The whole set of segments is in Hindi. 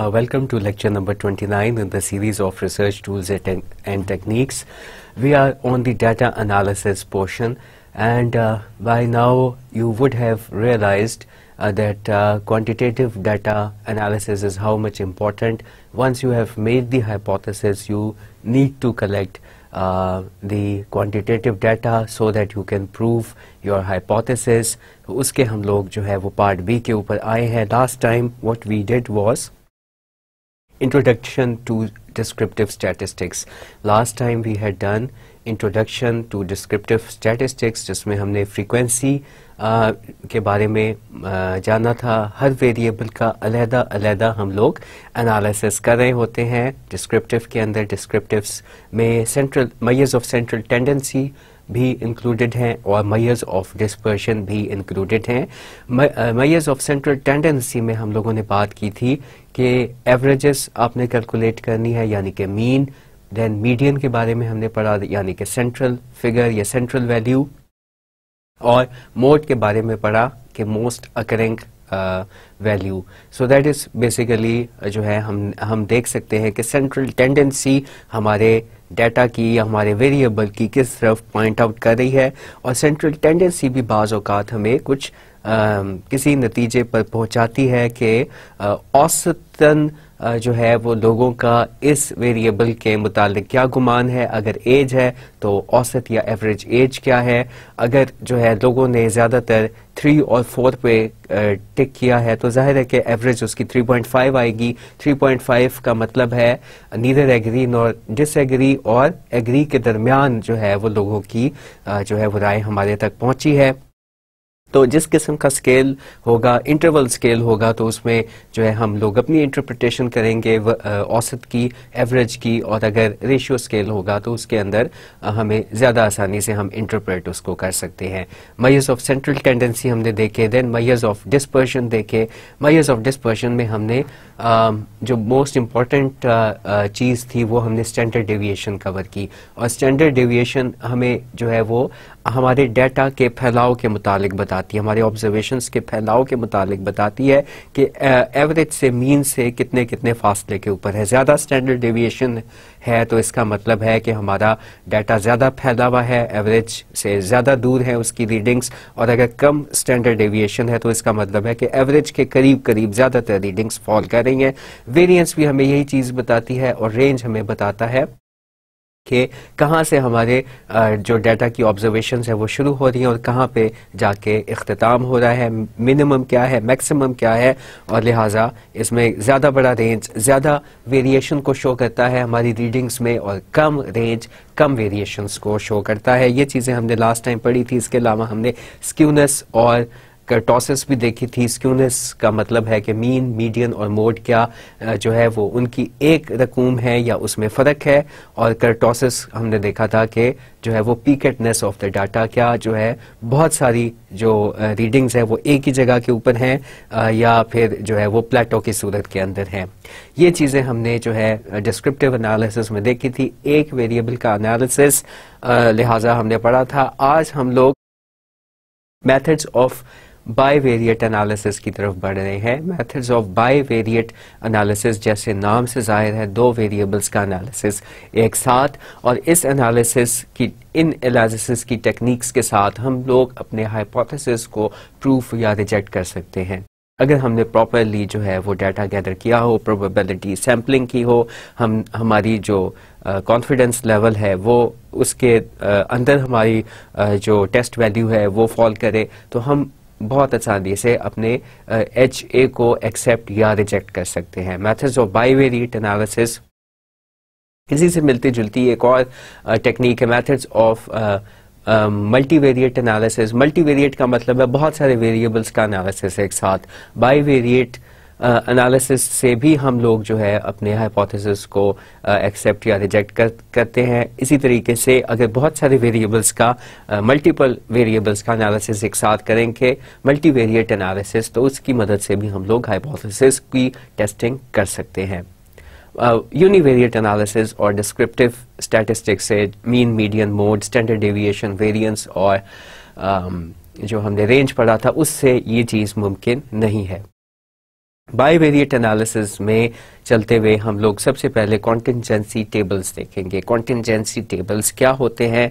Uh, welcome to lecture number 29 in the series of research tools and, and techniques. We are on the data analysis portion and uh, by now you would have realized uh, that uh, quantitative data analysis is how much important. Once you have made the hypothesis, you need to collect uh, the quantitative data so that you can prove your hypothesis. Uske हम log jo hai, wo part B ke upar aaye hai last time. What we did was Introduction to Descriptive Statistics. Last time we had done Introduction to Descriptive Statistics जिसमें हमने frequency Uh, के बारे में uh, जाना था हर वेरिएबल का अलहदा अलहदा हम लोग एनालिसिस कर रहे होते हैं डिस्क्रिप्टिव के अंदर डिस्क्रिप्टिव्स में central measures of central tendency भी इंक्लूडेड हैं और मैयर्स ऑफ डिस्पर्शन भी इंक्लूडेड हैं मैयर्स ऑफ सेंट्रल टेंडेंसी में हम लोगों ने बात की थी कि एवरेजेस आपने कैलकुलेट करनी है यानी कि मीन देन मीडियन के बारे में हमने पढ़ा यानी कि सेंट्रल फिगर या सेंट्रल वैल्यू और मोड के बारे में पढ़ा कि most occurring value so that is basically जो है हम हम देख सकते हैं कि सेंट्रल टेंडेंसी हमारे डाटा की या हमारे वेरिएबल की किस तरफ पॉइंट आउट कर रही है और सेंट्रल टेंडेंसी भी बाज़ अवत हमें कुछ किसी नतीजे पर पहुंचाती है कि औसतन जो है वो लोगों का इस वेरिएबल के मुतालिक क्या गुमान है अगर एज है तो औसत या एवरेज एज क्या है अगर जो है लोगों ने ज़्यादातर थ्री और फोर पे टिक किया है तो जाहिर है कि एवरेज उसकी 3.5 आएगी 3.5 का मतलब है नीदर एग्री नॉर एग्री और एग्री के दरमियान जो है वो लोगों की जो है वो राय हमारे तक पहुंची है तो जिस किस्म का स्केल होगा इंटरवल स्केल होगा तो उसमें जो है हम लोग अपनी इंटरप्रटेशन करेंगे औसत की एवरेज की और अगर रेशियो स्केल होगा तो उसके अंदर हमें ज़्यादा आसानी से हम इंटरप्रेट उसको कर सकते हैं मयर्स ऑफ सेंट्रल टेंडेंसी हमने देखे देन मयर्स ऑफ डिस्पर्शन देखे मयर्स ऑफ डिस्पर्शन में हमने जो मोस्ट इम्पॉर्टेंट चीज़ थी वो हमने स्टैंडर्ड डेविएशन कवर की और स्टैंडर्ड डेविएशन हमें जो है वो हमारे डेटा के फैलाव के मुतालिक बताती है हमारे ऑब्जर्वेशन के फैलाव के मुतालिक बताती है कि एवरेज से मीन से कितने कितने फासले के ऊपर है ज़्यादा स्टैंडर्ड डेविएशन है तो इसका मतलब है कि हमारा डाटा ज़्यादा फैला हुआ है एवरेज से ज़्यादा दूर है उसकी रीडिंग्स और अगर कम स्टैंडर्ड डेविएशन है तो इसका मतलब है कि एवरेज के करीब करीब ज़्यादातर रीडिंग्स फॉल कर रही हैं वेरियंस भी हमें यही चीज़ बताती है और रेंज हमें बताता है कि कहाँ से हमारे जो डाटा की ऑब्जर्वेशन है वो शुरू हो रही हैं और कहाँ पे जाके अख्ताम हो रहा है मिनिमम क्या है मैक्सिमम क्या है और लिहाजा इसमें ज़्यादा बड़ा रेंज ज़्यादा वेरिएशन को शो करता है हमारी रीडिंग्स में और कम रेंज कम वेरिएशंस को शो करता है ये चीज़ें हमने लास्ट टाइम पढ़ी थी इसके अलावा हमने स्क्यूनस और कर्टोसिस भी देखी थी स्क्यूनेस का मतलब है कि मीन मीडियन और मोड क्या जो है वो उनकी एक रकूम है या उसमें फ़र्क है और कर्टोसिस हमने देखा था कि जो है वो पीकेटनेस ऑफ द डाटा क्या जो है बहुत सारी जो रीडिंग्स है वो एक ही जगह के ऊपर हैं या फिर जो है वो प्लेटो की सूरत के अंदर है ये चीज़ें हमने जो है डिस्क्रिप्टिव एनालिसिस में देखी थी एक वेरिएबल का एनालिसिस लिहाजा हमने पढ़ा था आज हम लोग मैथड्स ऑफ बाईवेरिएट एनालिसिस की तरफ बढ़ रहे हैं मेथड्स ऑफ बाईवेरिएट एनालिसिस जैसे नाम से जाहिर है दो वेरिएबल्स का एनालिसिस एक साथ और इस एनालिसिस की इन एनालिसिस की टेक्निक्स के साथ हम लोग अपने हाइपोथेसिस को प्रूफ या रिजेक्ट कर सकते हैं अगर हमने प्रॉपरली जो है वो डाटा गैदर किया हो प्रोबेबिलिटी सैम्पलिंग की हो हम हमारी जो कॉन्फिडेंस uh, लेवल है वो उसके uh, अंदर हमारी uh, जो टेस्ट वैल्यू है वो फॉल करे तो हम बहुत आसानी से अपने एच ए को एक्सेप्ट या रिजेक्ट कर सकते हैं मैथड्स ऑफ बाईवेरिएट एनालिसिस इसी से मिलती जुलती एक और टेक्निक है methods of multivariate analysis multivariate का मतलब है बहुत सारे वेरिएबल्स का एनालिसिस एक साथ बाईवेरिएट uh, एनालिसिस से भी हम लोग जो है अपने हाइपोथेसिस को एक्सेप्ट या रिजेक्ट कर, करते हैं इसी तरीके से अगर बहुत सारे वेरिएबल्स का मल्टीपल वेरिएबल्स का एनालिसिस एक साथ करेंगे मल्टीवेरिएट एनालिसिस तो उसकी मदद से भी हम लोग हाइपोथेसिस की टेस्टिंग कर सकते हैं यूनिवेरिएट एनालिसिस और डिस्क्रिप्टिव स्टैटिस्टिक्स से mean medium mode standard deviation variance और um, जो हमने रेंज पढ़ा था उससे ये चीज़ मुमकिन नहीं है बाईवेरिएट एनालिसिस में चलते हुए हम लोग सबसे पहले कॉन्टिनजेंसी टेबल्स देखेंगे कॉन्टिनजेंसी टेबल्स क्या होते हैं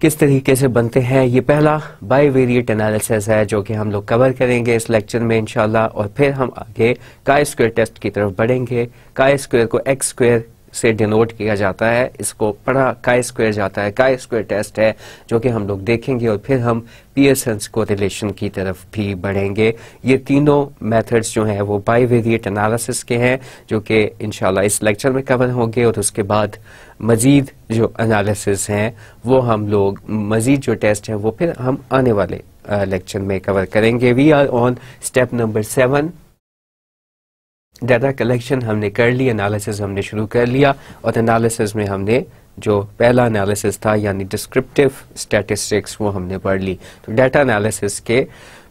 किस तरीके से बनते हैं ये पहला बाईवेरियट एनालिसिस है जो कि हम लोग कवर करेंगे इस लेक्चर में इंशाल्लाह और फिर हम आगे काय स्क्वेयर टेस्ट की तरफ बढ़ेंगे काय स्क्वेयर को एक्स स्क्वेयर से डिनोट किया जाता है इसको पढ़ा काय स्क्वायर जाता है काय स्क्वेयर टेस्ट है जो कि हम लोग देखेंगे और फिर हम पियर्सन्स को रिलेशन की तरफ भी बढ़ेंगे ये तीनों मेथड्स जो हैं वो बाईवेरिएट एनालिसिस के हैं जो कि इनशाला इस लेक्चर में कवर होंगे और उसके बाद मज़ीद जो अनालिसिस हैं वो हम लोग मज़ीद जो टेस्ट हैं वो फिर हम आने वाले लेक्चर में कवर करेंगे we are on step number seven data collection हमने कर ली एनालिसिस हमने शुरू कर लिया और एनालिसिस में हमने जो पहला एनालिसिस था यानी डिस्क्रिप्टिव स्टैटिस्टिक्स वो हमने पढ़ ली तो डाटा एनालिसिस के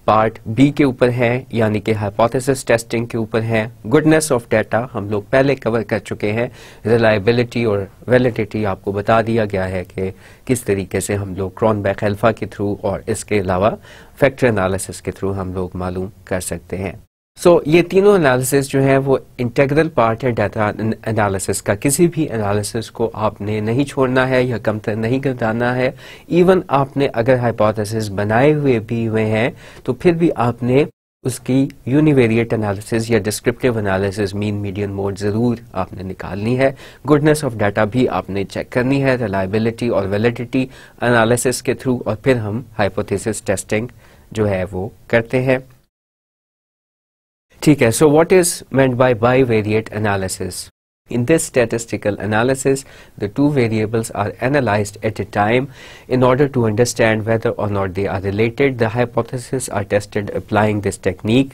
पार्ट बी के ऊपर है यानी कि हाइपोथेसिस टेस्टिंग के ऊपर है गुडनेस ऑफ डाटा हम लोग पहले कवर कर चुके हैं रिलायबिलिटी और वैलिडिटी आपको बता दिया गया है कि किस तरीके से हम लोग क्रॉन बैक एल्फा के थ्रू और इसके अलावा फैक्टर एनालिसिस के थ्रू हम लोग मालूम कर सकते हैं सो so, ये तीनों एनालिसिस जो है वो इंटेग्रल पार्ट है डाटा एनालिसिस का किसी भी एनालिसिस को आपने नहीं छोड़ना है या कमतर नहीं घटाना है इवन आपने अगर हाइपोथेसिस बनाए हुए भी हुए हैं तो फिर भी आपने उसकी यूनिवेरिएट एनालिसिस या descriptive analysis mean medium mode ज़रूर आपने निकालनी है गुडनेस ऑफ डाटा भी आपने चेक करनी है रिलायबिलिटी और वेलिडिटी एनालिसिस के थ्रू और फिर हम हाइपोथेसिस टेस्टिंग जो है वो करते हैं ठीक है so what is meant by analysis In this statistical analysis, the two variables are analyzed at a time in order to understand whether or not they are related. The hypotheses are tested applying this technique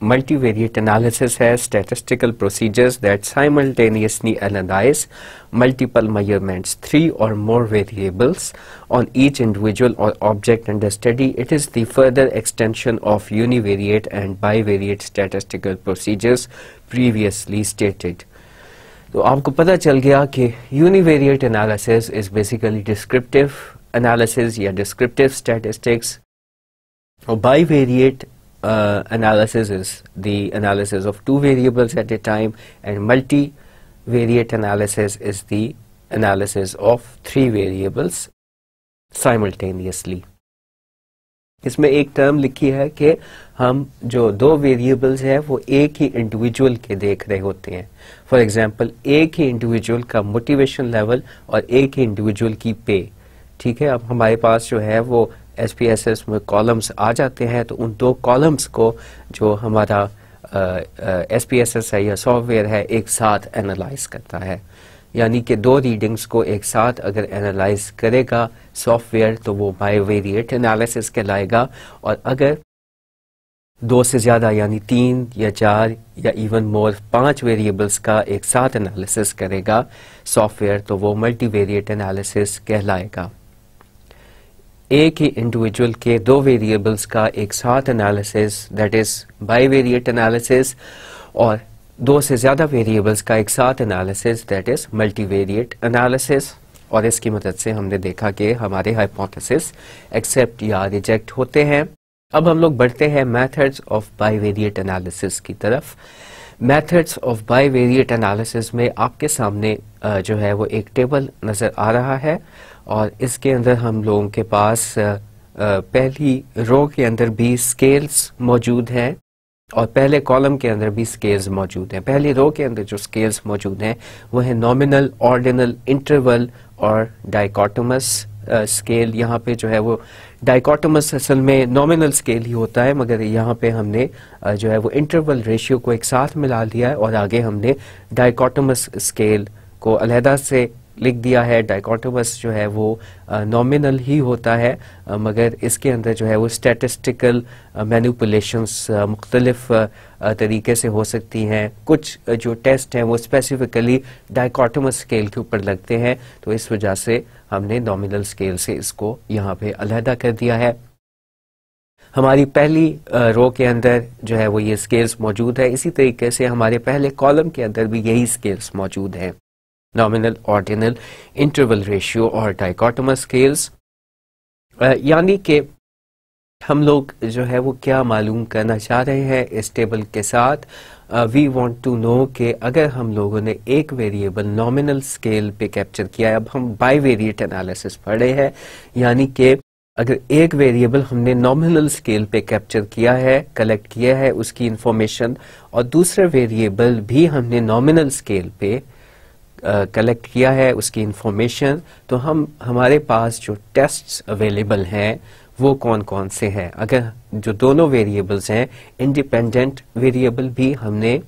multivariate analysis has statistical procedures that simultaneously analyze multiple measurements, three or more variables on each individual or object under study. It is the further extension of univariate and bivariate statistical procedures previously stated. So, आपको पता चल गया कि univariate analysis is basically descriptive analysis या descriptive statistics, और bivariate. uh, analysis is the analysis of two variables at a time and multivariate analysis is the analysis of three variables simultaneously. इसमें एक टर्म लिखी है कि हम जो दो वेरिएबल्स हैं वो एक ही इंडिविजुअल के देख रहे होते हैं फॉर एग्जांपल एक ही इंडिविजुअल का मोटिवेशन लेवल और एक ही इंडिविजुअल की पे ठीक है अब हमारे पास जो है वो एस पी एस एस में कॉलम्स आ जाते हैं तो उन दो कॉलम्स को जो हमारा एस पी एस एस है या सॉफ्टवेयर है एक साथ एनालाइज करता है यानी कि दो रीडिंग्स को एक साथ अगर एनालाइज करेगा सॉफ्टवेयर तो वो बायोवेरिएट एनालिसिस कहलाएगा और अगर दो से ज़्यादा यानी तीन या चार या इवन मोर पांच वेरिएबल्स का एक साथ एनालिसिस करेगा सॉफ्टवेयर तो वो मल्टीवेरिएट एनालिसिस कहलाएगा एक ही इंडिविजुअल के दो वेरिएबल्स का एक साथ analysis that is bivariate analysis और दो से ज़्यादा वेरिएबल्स का एक साथ analysis that is multivariate analysis और इसकी मदद से हमने देखा कि हमारे हाइपोथेसिस एक्सेप्ट या रिजेक्ट होते हैं अब हम लोग बढ़ते हैं मेथड्स ऑफ बाईवेरिएट एनालिसिस की तरफ मेथड्स ऑफ बाईवेरिएट एनालिसिस में आपके सामने जो है वो एक टेबल नज़र आ रहा है और इसके अंदर हम लोगों के पास पहली रो के अंदर भी स्केल्स मौजूद हैं और पहले कॉलम के अंदर भी स्केल्स मौजूद हैं पहली रो के अंदर जो स्केल्स मौजूद हैं वो है नॉमिनल ऑर्डिनल इंटरवल और डाइकोटमस स्केल यहाँ पे जो है वो डाइकोटमस असल में नॉमिनल स्केल ही होता है मगर यहाँ पे हमने uh, जो है वो इंटरवल रेशियो को एक साथ मिला लिया है और आगे हमने डाइकोटमस स्केल को अलहदा से लिख दिया है डाइकोटोमस जो है वो नॉमिनल ही होता है मगर इसके अंदर जो है वो स्टैटिस्टिकल मैनिपुलेशंस मुख्तलिफ तरीके से हो सकती हैं कुछ जो टेस्ट हैं वो स्पेसिफिकली डाइकोटोमस स्केल के ऊपर लगते हैं तो इस वजह से हमने नॉमिनल स्केल से इसको यहाँ पे अलहदा कर दिया है हमारी पहली रो के अंदर जो है वो ये स्केल्स मौजूद है इसी तरीके से हमारे पहले कॉलम के अंदर भी यही स्केल्स मौजूद हैं नॉमिनल ऑर्डिनल इंटरवल रेशियो और डाइकोटमा स्केल्स यानी कि हम लोग जो है वो क्या मालूम करना चाह रहे हैं इस टेबल के साथ वी वॉन्ट टू नो कि अगर हम लोगों ने एक वेरिएबल नॉमिनल स्केल पे कैप्चर किया है अब हम बाई वेरिएट एनालिसिस पढ़े रहे हैं यानी कि अगर एक वेरिएबल हमने नॉमिनल स्केल पे कैप्चर किया है कलेक्ट किया है उसकी इंफॉर्मेशन और दूसरा वेरिएबल भी हमने नॉमिनल स्केल पे कलेक्ट किया है उसकी इंफॉर्मेशन तो हम हमारे पास जो टेस्ट्स अवेलेबल हैं वो कौन कौन से हैं अगर जो दोनों वेरिएबल्स हैं इंडिपेंडेंट वेरिएबल भी हमने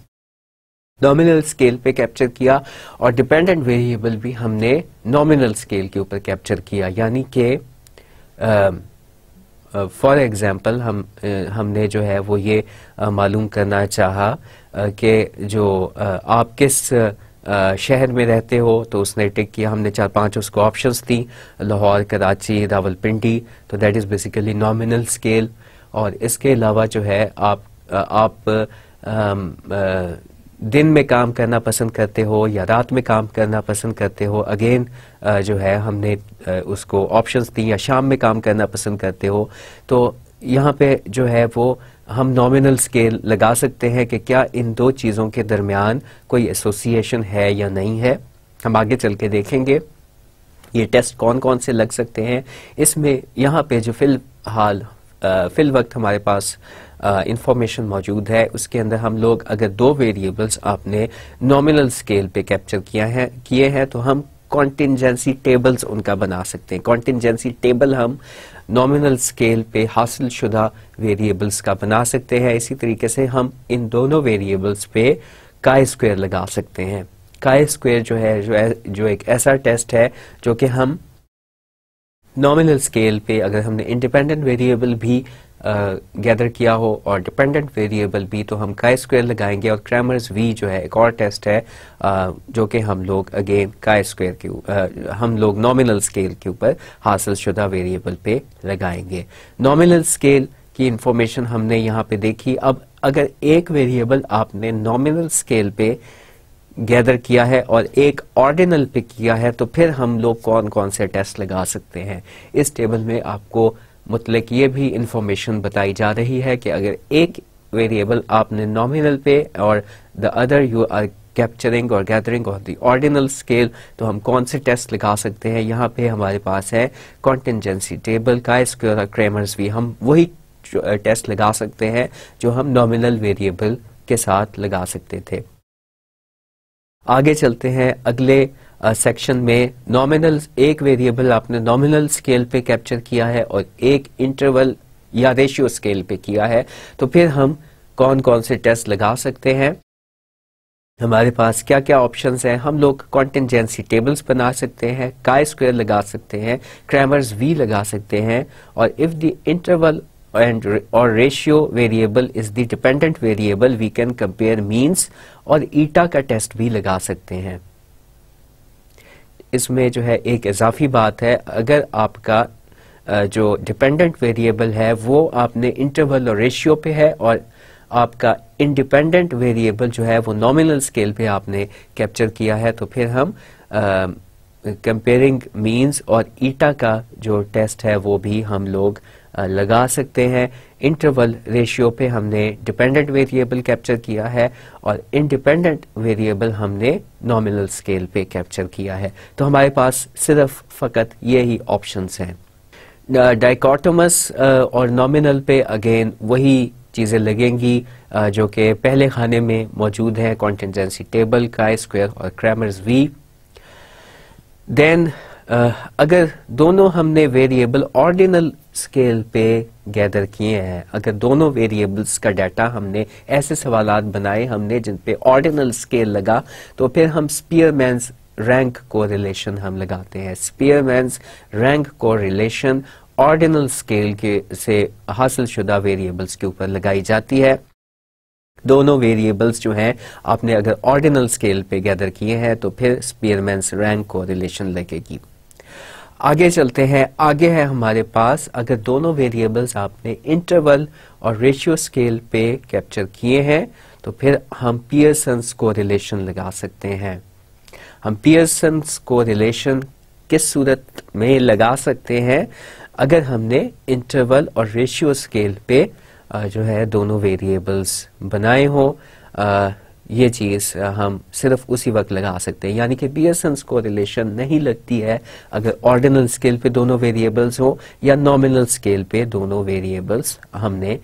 नॉमिनल स्केल पे कैप्चर किया और डिपेंडेंट वेरिएबल भी हमने नॉमिनल स्केल के ऊपर कैप्चर किया यानी कि फॉर एग्जांपल हम uh, हमने जो है वो ये uh, मालूम करना चाहा uh, कि जो uh, आप किस uh, शहर में रहते हो तो उसने टिक किया हमने चार पांच उसको ऑप्शंस दी लाहौर कराची रावलपिंडी तो that is basically nominal scale और इसके अलावा जो है आप आप दिन में काम करना पसंद करते हो या रात में काम करना पसंद करते हो अगेन जो है हमने उसको ऑप्शंस दी या शाम में काम करना पसंद करते हो तो यहाँ पे जो है वो हम नॉमिनल स्केल लगा सकते हैं कि क्या इन दो चीज़ों के दरमियान कोई एसोसिएशन है या नहीं है हम आगे चल के देखेंगे ये टेस्ट कौन कौन से लग सकते हैं इसमें यहाँ पे जो फिलहाल फिल वक्त हमारे पास इंफॉर्मेशन मौजूद है उसके अंदर हम लोग अगर दो वेरिएबल्स आपने नॉमिनल स्केल पे कैप्चर किया है किए हैं तो हम कॉन्टिनजेंसी टेबल्स उनका बना सकते हैं कॉन्टिनजेंसी टेबल हम नॉमिनल स्केल पे हासिल शुदा वेरिएबल्स का बना सकते हैं इसी तरीके से हम इन दोनों वेरिएबल्स पे का स्क्वेयर लगा सकते हैं का स्क्वेयर जो है जो, जो एक ऐसा टेस्ट है जो कि हम नॉमिनल स्केल पे अगर हमने इंडिपेंडेंट वेरिएबल भी गैदर किया हो और डिपेंडेंट वेरिएबल भी तो हम का स्क्वेयर लगाएंगे और क्रैमर्स वी जो है एक और टेस्ट है आ, जो कि हम लोग अगेन का स्क्वेयर के हम लोग नॉमिनल स्केल के ऊपर हासिल शुदा वेरिएबल पे लगाएंगे नॉमिनल स्केल की इंफॉर्मेशन हमने यहाँ पे देखी अब अगर एक वेरिएबल आपने नॉमिनल स्केल पे गैदर किया है और एक ऑर्डिनल पे किया है तो फिर हम लोग कौन कौन से टेस्ट लगा सकते हैं इस टेबल में आपको मुतलक ये भी इंफॉर्मेशन बताई जा रही है कि अगर एक वेरिएबल आपने नॉमिनल पे और the other you are capturing और gathering of the ordinal scale तो हम कौन से टेस्ट लगा सकते हैं यहाँ पे हमारे पास है contingency table chi square Cramer's भी हम वही टेस्ट लगा सकते हैं जो हम नॉमिनल वेरिएबल के साथ लगा सकते थे आगे चलते हैं अगले सेक्शन में नॉमिनल एक वेरिएबल आपने नॉमिनल स्केल पे कैप्चर किया है और एक इंटरवल या रेशियो स्केल पे किया है तो फिर हम कौन कौन से टेस्ट लगा सकते हैं हमारे पास क्या क्या ऑप्शंस हैं हम लोग कॉन्टेंजेंसी टेबल्स बना सकते हैं काय स्क्वेयर लगा सकते हैं क्रैमर्स वी लगा सकते हैं और इफ द इंटरवल एंड और ratio variable is the dependent variable we can compare means और ईटा का टेस्ट भी लगा सकते हैं इसमें जो है एक इजाफी बात है अगर आपका जो डिपेंडेंट वेरिएबल है वो आपने इंटरवल और रेशियो पे है और आपका इंडिपेंडेंट वेरिएबल जो है वो नॉमिनल स्केल पे आपने कैप्चर किया है तो फिर हम कंपेयरिंग मींस और ईटा का जो टेस्ट है वो भी हम लोग लगा सकते हैं इंटरवल रेशियो पे हमने डिपेंडेंट वेरिएबल कैप्चर किया है और इंडिपेंडेंट वेरिएबल हमने नॉमिनल स्केल पे कैप्चर किया है तो हमारे पास सिर्फ फकत ये ही ऑप्शन हैं डाइकॉटमस और नॉमिनल पे अगेन वही चीज़ें लगेंगी जो कि पहले खाने में मौजूद है कॉन्टेंजेंसी टेबल का स्क्वेयर और क्रैमर्स वी देन अगर दोनों हमने वेरिएबल ऑर्डिनल स्केल पे गैदर किए हैं अगर दोनों वेरिएबल्स का डाटा हमने ऐसे सवाल बनाए हमने जिन पे ऑर्डिनल स्केल लगा तो फिर हम स्पीयरमैन्स रैंक को रिलेशन हम लगाते हैं Spearman's rank correlation ordinal scale के से हासिल शुदा वेरिएबल्स के ऊपर लगाई जाती है दोनों वेरिएबल्स जो हैं आपने अगर ऑर्डिनल स्केल पे गैदर किए हैं तो फिर स्पीयरमैन्स रैंक को रिलेशन लगेगी आगे चलते हैं आगे है हमारे पास अगर दोनों वेरिएबल्स आपने इंटरवल और रेशियो स्केल पे कैप्चर किए हैं तो फिर हम पियर्सन्स को रिलेशन लगा सकते हैं हम पियर्सन्स को रिलेशन किस सूरत में लगा सकते हैं अगर हमने इंटरवल और रेशियो स्केल पे जो है दोनों वेरिएबल्स बनाए हों ये चीज़ हम सिर्फ उसी वक्त लगा सकते हैं यानी कि बियर्सन्स को रिलेशन नहीं लगती है अगर ऑर्डिनल स्केल पे दोनों वेरिएबल्स हो या नॉमिनल स्केल पे दोनों वेरिएबल्स हमने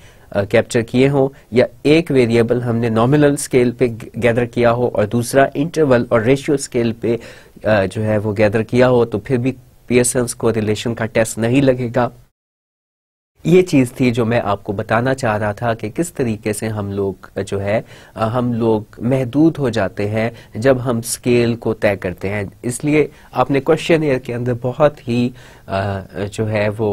कैप्चर किए हो या एक वेरिएबल हमने नॉमिनल स्केल पे गैदर किया हो और दूसरा इंटरवल और रेशियो स्केल पे जो है वो गैदर किया हो तो फिर भी पियर्सन्स को रिलेशन का टेस्ट नहीं लगेगा ये चीज़ थी जो मैं आपको बताना चाह रहा था कि किस तरीके से हम लोग जो है हम लोग महदूद हो जाते हैं जब हम स्केल को तय करते हैं इसलिए आपने क्वेश्चन एयर के अंदर बहुत ही जो है वो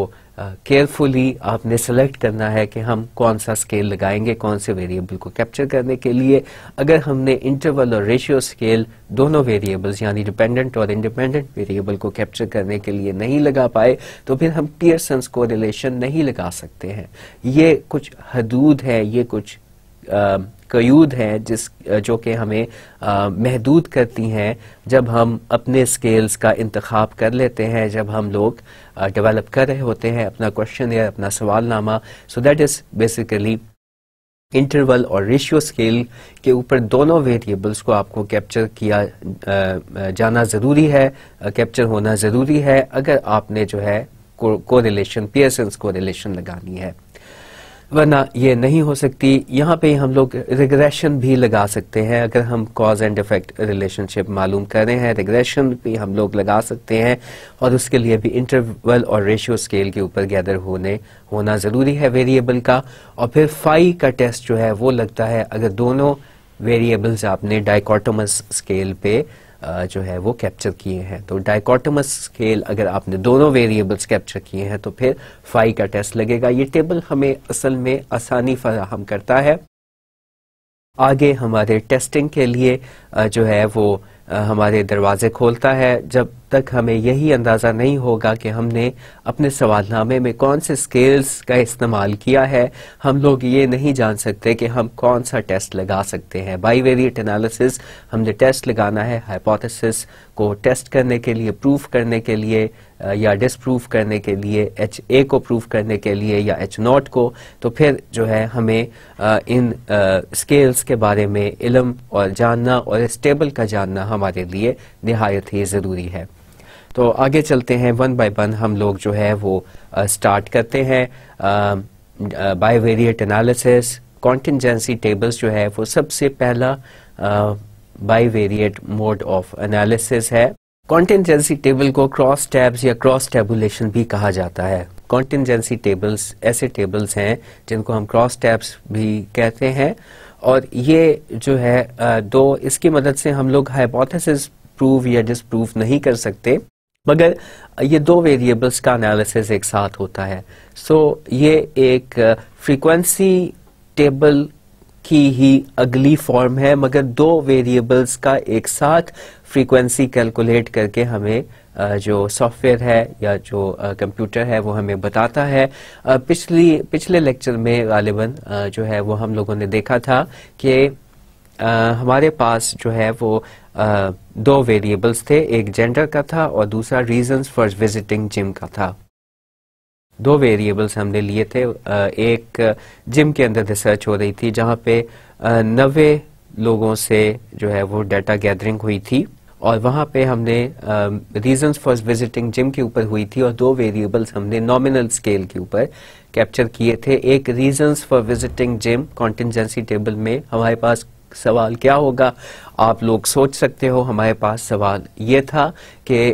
केयरफुली आपने सेलेक्ट करना है कि हम कौन सा स्केल लगाएंगे कौन से वेरिएबल को कैप्चर करने के लिए अगर हमने इंटरवल और रेशियो स्केल दोनों वेरिएबल्स यानी डिपेंडेंट और इंडिपेंडेंट वेरिएबल को कैप्चर करने के लिए नहीं लगा पाए तो फिर हम पियर्सन्स को रिलेशन नहीं लगा सकते हैं ये कुछ हदूद है ये कुछ आ, कयूद हैं जिस जो कि हमें आ, महदूद करती हैं जब हम अपने स्केल्स का इंतखब कर लेते हैं जब हम लोग डेवलप कर रहे होते हैं अपना क्वेश्चन या अपना सवाल नामा so that is basically interval और रेशियो स्केल के ऊपर दोनों वेरिएबल्स को आपको कैप्चर किया जाना ज़रूरी है कैप्चर होना ज़रूरी है अगर आपने जो है को रिलेशन पियर्सन्स को रिलेशन लगानी है वरना ये नहीं हो सकती यहाँ पे हम लोग रिग्रेशन भी लगा सकते हैं अगर हम कॉज एंड इफेक्ट रिलेशनशिप मालूम कर रहे हैं रिग्रेशन भी हम लोग लगा सकते हैं और उसके लिए भी इंटरवल और रेशियो स्केल के ऊपर गैदर होने होना ज़रूरी है वेरिएबल का और फिर फाई का टेस्ट जो है वो लगता है अगर दोनों वेरिएबल्स आपने डाइकोटोमस स्केल पे जो है वो कैप्चर किए हैं तो डायकोटमस स्केल अगर आपने दोनों वेरिएबल्स कैप्चर किए हैं तो फिर फाई का टेस्ट लगेगा ये टेबल हमें असल में आसानी फराहम करता है आगे हमारे टेस्टिंग के लिए जो है वो हमारे दरवाजे खोलता है जब तक हमें यही अंदाज़ा नहीं होगा कि हमने अपने सवालनामे में कौन से स्केल्स का इस्तेमाल किया है हम लोग ये नहीं जान सकते कि हम कौन सा टेस्ट लगा सकते हैं बाईवेरिएट एनालिसिस हमने टेस्ट लगाना है हाइपोथेसिस को टेस्ट करने के लिए प्रूफ करने के लिए या डिसप्रूव करने के लिए एच ए को प्रूफ करने के लिए या एच नॉट को तो फिर जो है हमें इन स्केल्स के बारे में इलम और जानना और इस टेबल का जानना हमारे लिए नहायत ही ज़रूरी है तो आगे चलते हैं वन बाय वन हम लोग जो है वो स्टार्ट करते हैं बाईवेरिएट एनालिसिस कॉन्टिजेंसी टेबल्स जो है वो सबसे पहला बाईवेरिएट मोड ऑफ एनालिसिस है कॉन्टिजेंसी टेबल को क्रॉस टैब्स या क्रॉस टेबुलेशन भी कहा जाता है कॉन्टिजेंसी टेबल्स ऐसे टेबल्स हैं जिनको हम क्रॉस टैब्स भी कहते हैं और ये जो है दो इसकी मदद से हम लोग हाइपोथेसिस प्रूव या डिसप्रूव नहीं कर सकते मगर ये दो वेरिएबल्स का एनालिसिस एक साथ होता है सो so, ये एक फ्रीक्वेंसी uh, टेबल की ही अगली फॉर्म है मगर दो वेरिएबल्स का एक साथ फ्रीक्वेंसी कैलकुलेट करके हमें uh, जो सॉफ्टवेयर है या जो कंप्यूटर uh, है वो हमें बताता है पिछली पिछले लेक्चर में गालिबा जो है वो हम लोगों ने देखा था कि हमारे पास जो है वो आ, दो वेरिएबल्स थे एक जेंडर का था और दूसरा रीजंस फॉर विजिटिंग जिम का था दो वेरिएबल्स हमने लिए थे आ, एक जिम के अंदर रिसर्च हो रही थी जहाँ पे नवे लोगों से जो है वो डाटा गैदरिंग हुई थी और वहाँ पे हमने रीजंस फॉर विजिटिंग जिम के ऊपर हुई थी और दो वेरिएबल्स हमने नॉमिनल स्केल के ऊपर कैप्चर किए थे एक reasons for visiting gym contingency table में हमारे पास सवाल क्या होगा आप लोग सोच सकते हो हमारे पास सवाल ये था कि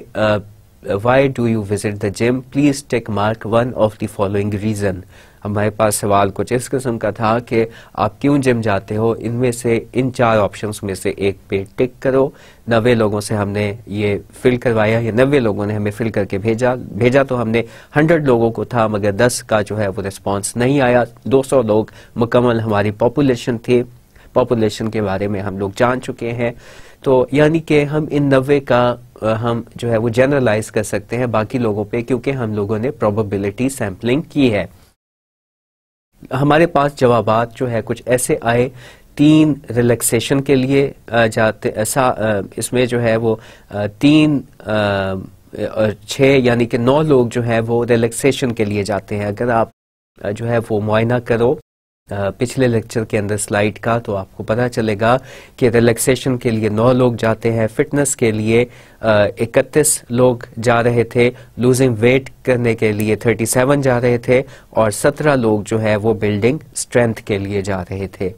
why do you visit the gym please tick mark one of the following reason हमारे पास सवाल कुछ इस किस्म का था कि आप क्यों जिम जाते हो इनमें से इन चार ऑप्शंस में से एक पे टिक करो नवे लोगों से हमने ये फिल करवाया या नवे लोगों ने हमें फिल करके भेजा भेजा तो हमने हंड्रेड लोगों को था मगर दस का जो है वो रिस्पॉन्स नहीं आया दो सौ लोग मुकम्मल हमारी पॉपुलेशन थी पॉपुलेशन के बारे में हम लोग जान चुके हैं तो यानी कि हम इन नवे का हम जो है वो जनरलाइज कर सकते हैं बाकी लोगों पे क्योंकि हम लोगों ने प्रोबेबिलिटी सैम्पलिंग की है हमारे पास जवाब जो है कुछ ऐसे आए तीन रिलैक्सेशन के लिए जाते ऐसा इसमें जो है वो तीन छः यानी कि नौ लोग जो है वो रिलैक्सेशन के लिए जाते हैं अगर आप जो है वो मुआयना करो पिछले लेक्चर के अंदर स्लाइड का तो आपको पता चलेगा कि रिलैक्सेशन के लिए नौ लोग जाते हैं फिटनेस के लिए इकतीस लोग जा रहे थे लूजिंग वेट करने के लिए थर्टी सेवन जा रहे थे और सत्रह लोग जो है वो बिल्डिंग स्ट्रेंथ के लिए जा रहे थे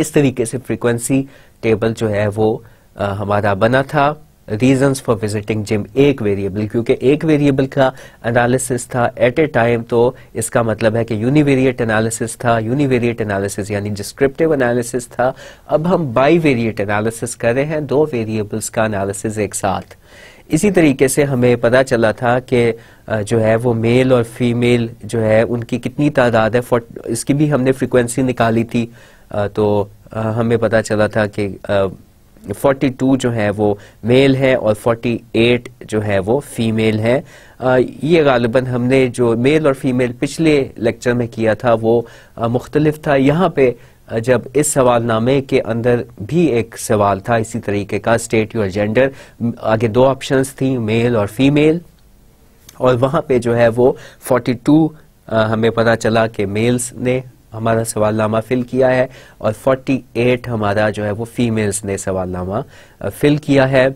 इस तरीके से फ्रीक्वेंसी टेबल जो है वो आ, हमारा बना था रीजंस फॉर विजिटिंग जिम एक वेरिएबल क्योंकि एक वेरिएबल का एनालिसिस था एट ए टाइम तो इसका मतलब है कि यूनिवेरिएट एनालिसिस था यूनिवेरिएट एनालिसिस यानी डिस्क्रिप्टिव एनालिसिस था अब हम बाई वेरिएट एनालिसिस कर रहे हैं दो वेरिएबल्स का एनालिसिस एक साथ इसी तरीके से हमें पता चला था कि जो है वो मेल और फीमेल जो है उनकी कितनी तादाद है फॉर इसकी भी हमने फ्रिक्वेंसी निकाली थी तो हमें पता चला था कि 42 जो है वो मेल है और 48 जो है वो फीमेल है आ, ये गालिबा हमने जो मेल और फीमेल पिछले लेक्चर में किया था वो मुख्तलिफ था यहाँ पे जब इस सवाल नामे के अंदर भी एक सवाल था इसी तरीके का स्टेट योर जेंडर आगे दो ऑप्शंस थी मेल और फीमेल और वहाँ पे जो है वो 42 टू हमें पता चला कि मेल्स ने हमारा सवालनामा फिल किया है और 48 हमारा जो है वो फीमेल्स ने सवालनामा फिल किया है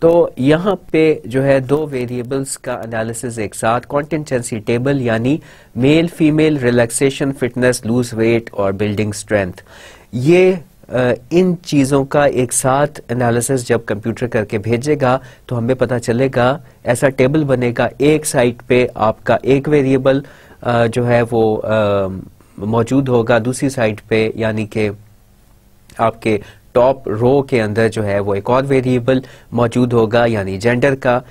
तो यहाँ पे जो है दो वेरिएबल्स का एनालिसिस एक साथ कॉन्टेंटेंसी टेबल यानी male female relaxation fitness lose weight और बिल्डिंग स्ट्रेंथ ये इन चीज़ों का एक साथ एनालिसिस जब कंप्यूटर करके भेजेगा तो हमें पता चलेगा ऐसा टेबल बनेगा एक साइट पे आपका एक वेरिएबल जो है वो मौजूद होगा दूसरी साइड पे यानी कि आपके टॉप रो के अंदर जो है वो एक और वेरिएबल मौजूद होगा यानी जेंडर का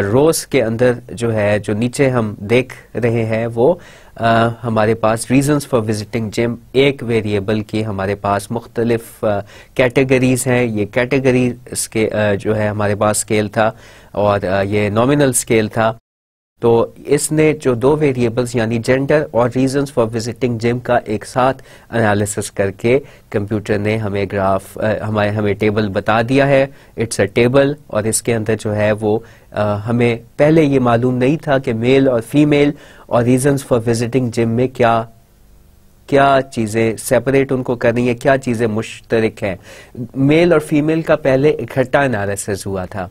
रोस के अंदर जो है जो नीचे हम देख रहे हैं वो आ, हमारे पास रीजंस फॉर विजिटिंग जिम एक वेरिएबल की हमारे पास मुख्तलिफ कैटेगरीज हैं ये कैटेगरी के आ, जो है हमारे पास स्केल था और आ, ये नॉमिनल स्केल था तो इसने जो दो वेरिएबल्स यानी जेंडर और रीजंस फॉर विजिटिंग जिम का एक साथ एनालिसिस करके कंप्यूटर ने हमें ग्राफ हमारे हमें टेबल बता दिया है इट्स अ टेबल और इसके अंदर जो है वो आ, हमें पहले ये मालूम नहीं था कि मेल और फीमेल और रीजंस फॉर विजिटिंग जिम में क्या क्या चीज़ें सेपरेट उनको करनी है क्या चीज़ें मुश्तरक हैं मेल और फीमेल का पहले इकट्ठा एनालिसिस हुआ था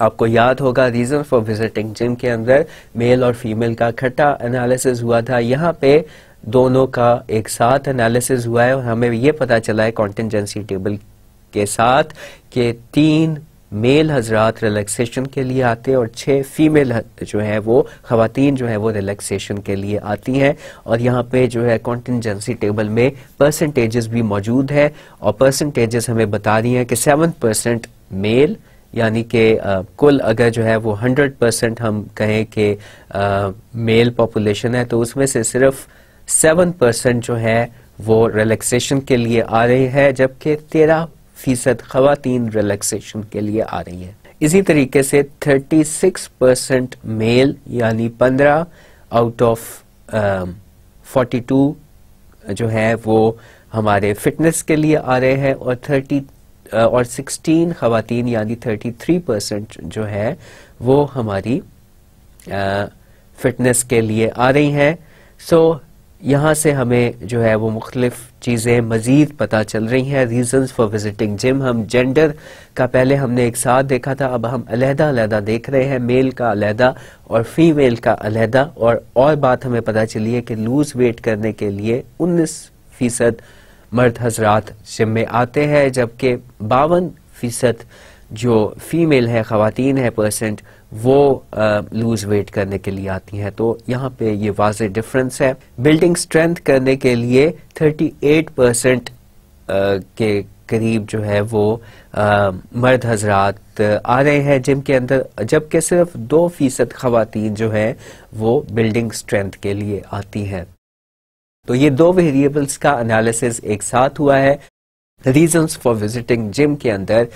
आपको याद होगा रीजन फॉर विजिटिंग जिम के अंदर मेल और फीमेल का इकट्ठा एनालिसिस हुआ था यहाँ पे दोनों का एक साथ एनालिसिस हुआ है और हमें ये पता चला है कॉन्टेंजेंसी टेबल के साथ के तीन मेल हजरात रिलैक्सेशन के लिए आते हैं और छह फीमेल जो है वो खातन जो है वो रिलैक्सेशन के लिए आती हैं और यहाँ पे जो है कॉन्टेंजेंसी टेबल में परसेंटेजेस भी मौजूद है और परसेंटेजेस हमें बता रही हैं कि सेवन परसेंट मेल यानी कि कुल अगर जो है वो हंड्रेड परसेंट हम कहें कि मेल पॉपुलेशन है तो उसमें से सिर्फ सेवन परसेंट जो है वो रिलैक्सेशन के लिए आ रही है जबकि तेरह फीसद खातन रिलैक्सेशन के लिए आ रही है इसी तरीके से थर्टी सिक्स परसेंट मेल यानी पंद्रह आउट ऑफ फोर्टी टू जो है वो हमारे फिटनेस के लिए आ रहे हैं और थर्टी और 16 खातन यानी 33 परसेंट जो है वो हमारी फिटनेस के लिए आ रही हैं सो यहाँ से हमें जो है वो मुख्तलिफ चीज़ें मज़ीद पता चल रही हैं रीजंस फॉर विजिटिंग जिम हम जेंडर का पहले हमने एक साथ देखा था अब हम अलहदा अलहदा देख रहे हैं मेल का अलहदा और फीमेल का अलहदा और और बात हमें पता चली है कि लूज़ वेट करने के लिए उन्नीस फ़ीसद मर्द हजरात जिम में आते हैं जबकि बावन फीसद जो फीमेल है ख़वान है परसेंट वो लूज़ वेट करने के लिए आती हैं तो यहाँ पे ये वाज डिफरेंस है बिल्डिंग स्ट्रेंथ करने के लिए 38 परसेंट के करीब जो है वो आ, मर्द हजरात आ रहे हैं जिम के अंदर जबकि सिर्फ दो फीसद खातन जो है वो बिल्डिंग स्ट्रेंथ के लिए आती हैं तो ये दो वेरिएबल्स का एनालिसिस एक साथ हुआ है रीजंस फॉर विजिटिंग जिम के अंदर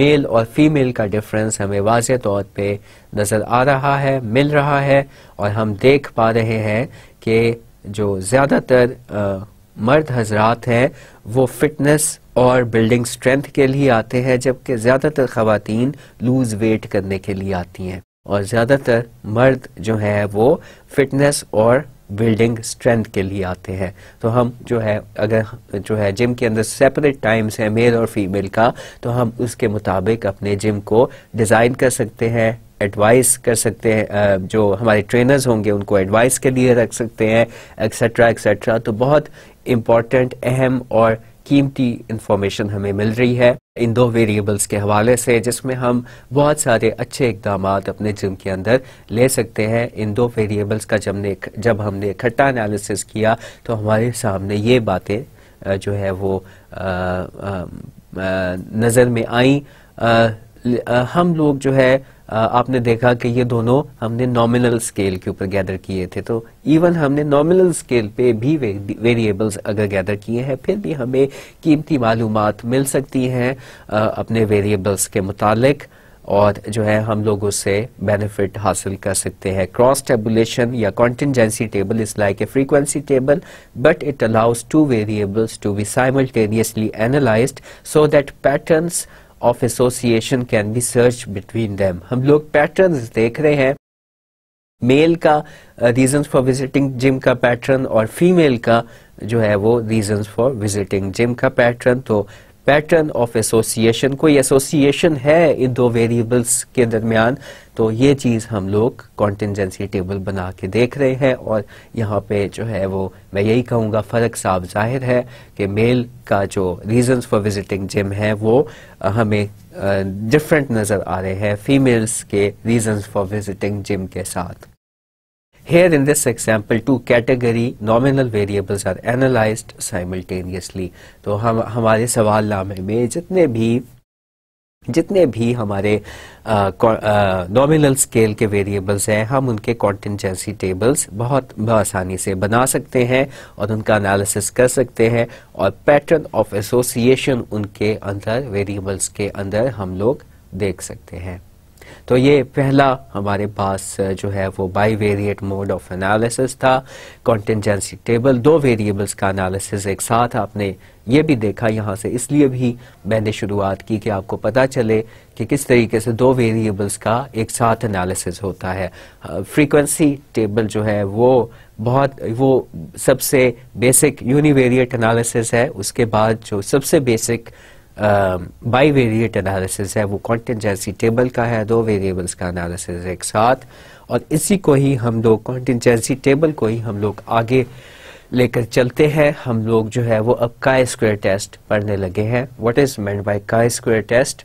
मेल और फीमेल का डिफरेंस हमें वाज तौर पे नज़र आ रहा है मिल रहा है और हम देख पा रहे हैं कि जो ज़्यादातर मर्द हजरात हैं वो फिटनेस और बिल्डिंग स्ट्रेंथ के लिए आते हैं जबकि ज़्यादातर खातन लूज़ वेट करने के लिए आती हैं और ज़्यादातर मर्द जो है वो फिटनेस और बिल्डिंग स्ट्रेंथ के लिए आते हैं तो हम जो है अगर जो है जिम के अंदर सेपरेट टाइम्स है मेल और फीमेल का तो हम उसके मुताबिक अपने जिम को डिज़ाइन कर सकते हैं एडवाइस कर सकते हैं जो हमारे ट्रेनर्स होंगे उनको एडवाइस के लिए रख सकते हैं एक्सेट्रा एक्सेट्रा तो बहुत इम्पॉर्टेंट अहम और कीमती इन्फॉर्मेशन हमें मिल रही है इन दो वेरिएबल्स के हवाले से जिसमें हम बहुत सारे अच्छे इकदाम अपने जिम के अंदर ले सकते हैं इन दो वेरिएबल्स का जब ने जब हमने इकट्ठा एनालिसिस किया तो हमारे सामने ये बातें जो है वो नज़र में आई हम लोग जो है आपने देखा कि ये दोनों हमने नॉमिनल स्केल के ऊपर गैदर किए थे तो इवन हमने नॉमिनल स्केल पे भी वेरिएबल्स अगर गैदर किए हैं फिर भी हमें कीमती मालूम मिल सकती हैं अपने वेरिएबल्स के मुतालिक और जो है हम लोग उससे बेनिफिट हासिल कर सकते हैं क्रॉस टेबुलेशन या contingency table is like a frequency table but it allows two variables to be simultaneously analyse so that patterns of association can be search between them हम लोग पैटर्न देख रहे हैं मेल का रीजन फॉर विजिटिंग जिम का पैटर्न और फीमेल का जो है वो रीजन फॉर विजिटिंग जिम का पैटर्न तो पैटर्न ऑफ एसोसिएशन कोई एसोसिएशन है इन दो वेरिएबल्स के दरमियान तो ये चीज़ हम लोग कॉन्टिजेंसी टेबल बना के देख रहे हैं और यहाँ पे जो है वो मैं यही कहूँगा फ़र्क साफ जाहिर है कि मेल का जो रीजंस फॉर विजिटिंग जिम है वो हमें डिफरेंट नज़र आ रहे हैं फीमेल्स के रीजंस फॉर विजिटिंग जिम के साथ Here in this example, two category nominal variables are analyzed simultaneously. तो हम हमारे सवाल नामे में जितने भी जितने भी हमारे नॉमिनल स्केल के वेरिएबल्स हैं हम उनके कॉन्टिजेंसी टेबल्स बहुत आसानी से बना सकते हैं और उनका एनालिसिस कर सकते हैं और पैटर्न ऑफ एसोसिएशन उनके अंदर वेरिएबल्स के अंदर हम लोग देख सकते हैं तो ये पहला हमारे पास जो है वो bivariate mode of analysis था कॉन्टेंजेंसी टेबल दो वेरिएबल्स का एनालिसिस एक साथ आपने ये भी देखा यहाँ से इसलिए भी मैंने शुरुआत की कि आपको पता चले कि किस तरीके से दो वेरिएबल्स का एक साथ एनालिसिस होता है फ्रीक्वेंसी टेबल जो है वो बहुत वो सबसे बेसिक यूनिवेरिएट एनालिसिस है उसके बाद जो सबसे बेसिक बाई वेरिएट एनालिसिस है वो कॉन्टेंजेंसी टेबल का है दो वेरिएबल्स का एनालिसिस एक साथ और इसी को ही हम लोग कॉन्टेंजेंसी टेबल को ही हम लोग आगे लेकर चलते हैं हम लोग जो है वो अब का स्क्वायर टेस्ट पढ़ने लगे हैं what is meant by chi square test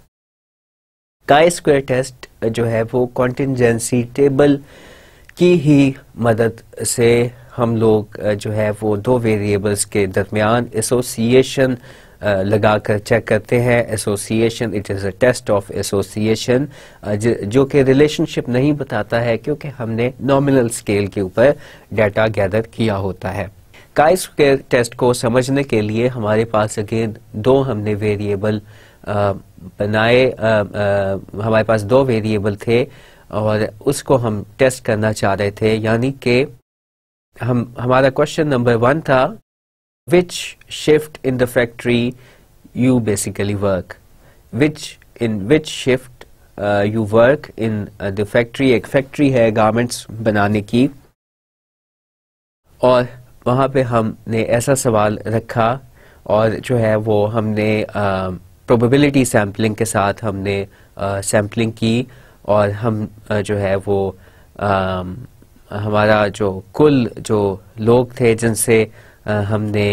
chi square test जो है वो कॉन्टेंजेंसी टेबल की ही मदद से हम लोग जो है वो दो वेरिएबल्स के दरमियान एसोसिएशन लगाकर चेक करते हैं association it is a test of association जो कि रिलेशनशिप नहीं बताता है क्योंकि हमने नॉमिनल स्केल के ऊपर डाटा गैदर किया होता है काइस के टेस्ट को समझने के लिए हमारे पास अगेन दो हमने वेरिएबल बनाए हमारे पास दो वेरिएबल थे और उसको हम टेस्ट करना चाह रहे थे यानी कि हम हमारा क्वेश्चन नंबर वन था which shift in the factory you basically work, which in which shift uh, you work in uh, the factory एक factory hai garments banane ki aur wahan pe humne aisa sawal rakha aur jo hai wo humne uh, probability sampling ke sath humne uh, sampling ki aur hum uh, jo hai wo वो हमारा जो कुल जो लोग थे जिनसे हमने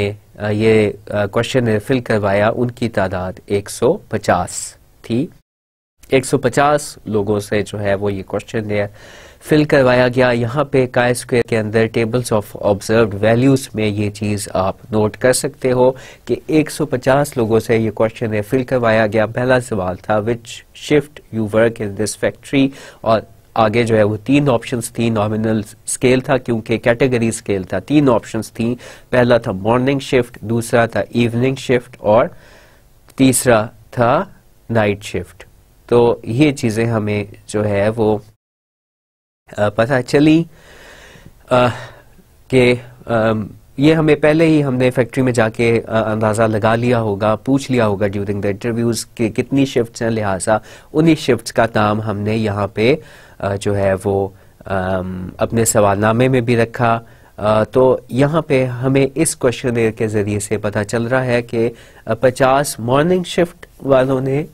ये क्वेश्चन फिल करवाया उनकी तादाद 150 थी 150 लोगों से जो है वो ये क्वेश्चन फिल करवाया गया यहाँ पे काय स्क्वेयर के अंदर टेबल्स ऑफ ऑब्जर्व वैल्यूज में ये चीज़ आप नोट कर सकते हो कि 150 लोगों से ये क्वेश्चन फिल करवाया गया पहला सवाल था which shift you work in this factory और आगे जो है वो तीन ऑप्शंस थी नॉमिनल स्केल था क्योंकि कैटेगरी स्केल था तीन ऑप्शंस थी पहला था मॉर्निंग शिफ्ट दूसरा था इवनिंग शिफ्ट और तीसरा था नाइट शिफ्ट तो ये चीज़ें हमें जो है वो पता चली कि ये हमें पहले ही हमने फैक्ट्री में जाके अंदाज़ा लगा लिया होगा पूछ लिया होगा ड्यूरिंग द इंटरव्यूज़ के कितनी शिफ्ट्स हैं लिहाजा उन्हीं शिफ्ट्स का काम हमने यहाँ पे जो है वो अपने सवालनामे में भी रखा तो यहाँ पे हमें इस क्वेश्चन के ज़रिए से पता चल रहा है कि 50 मॉर्निंग शिफ्ट वालों ने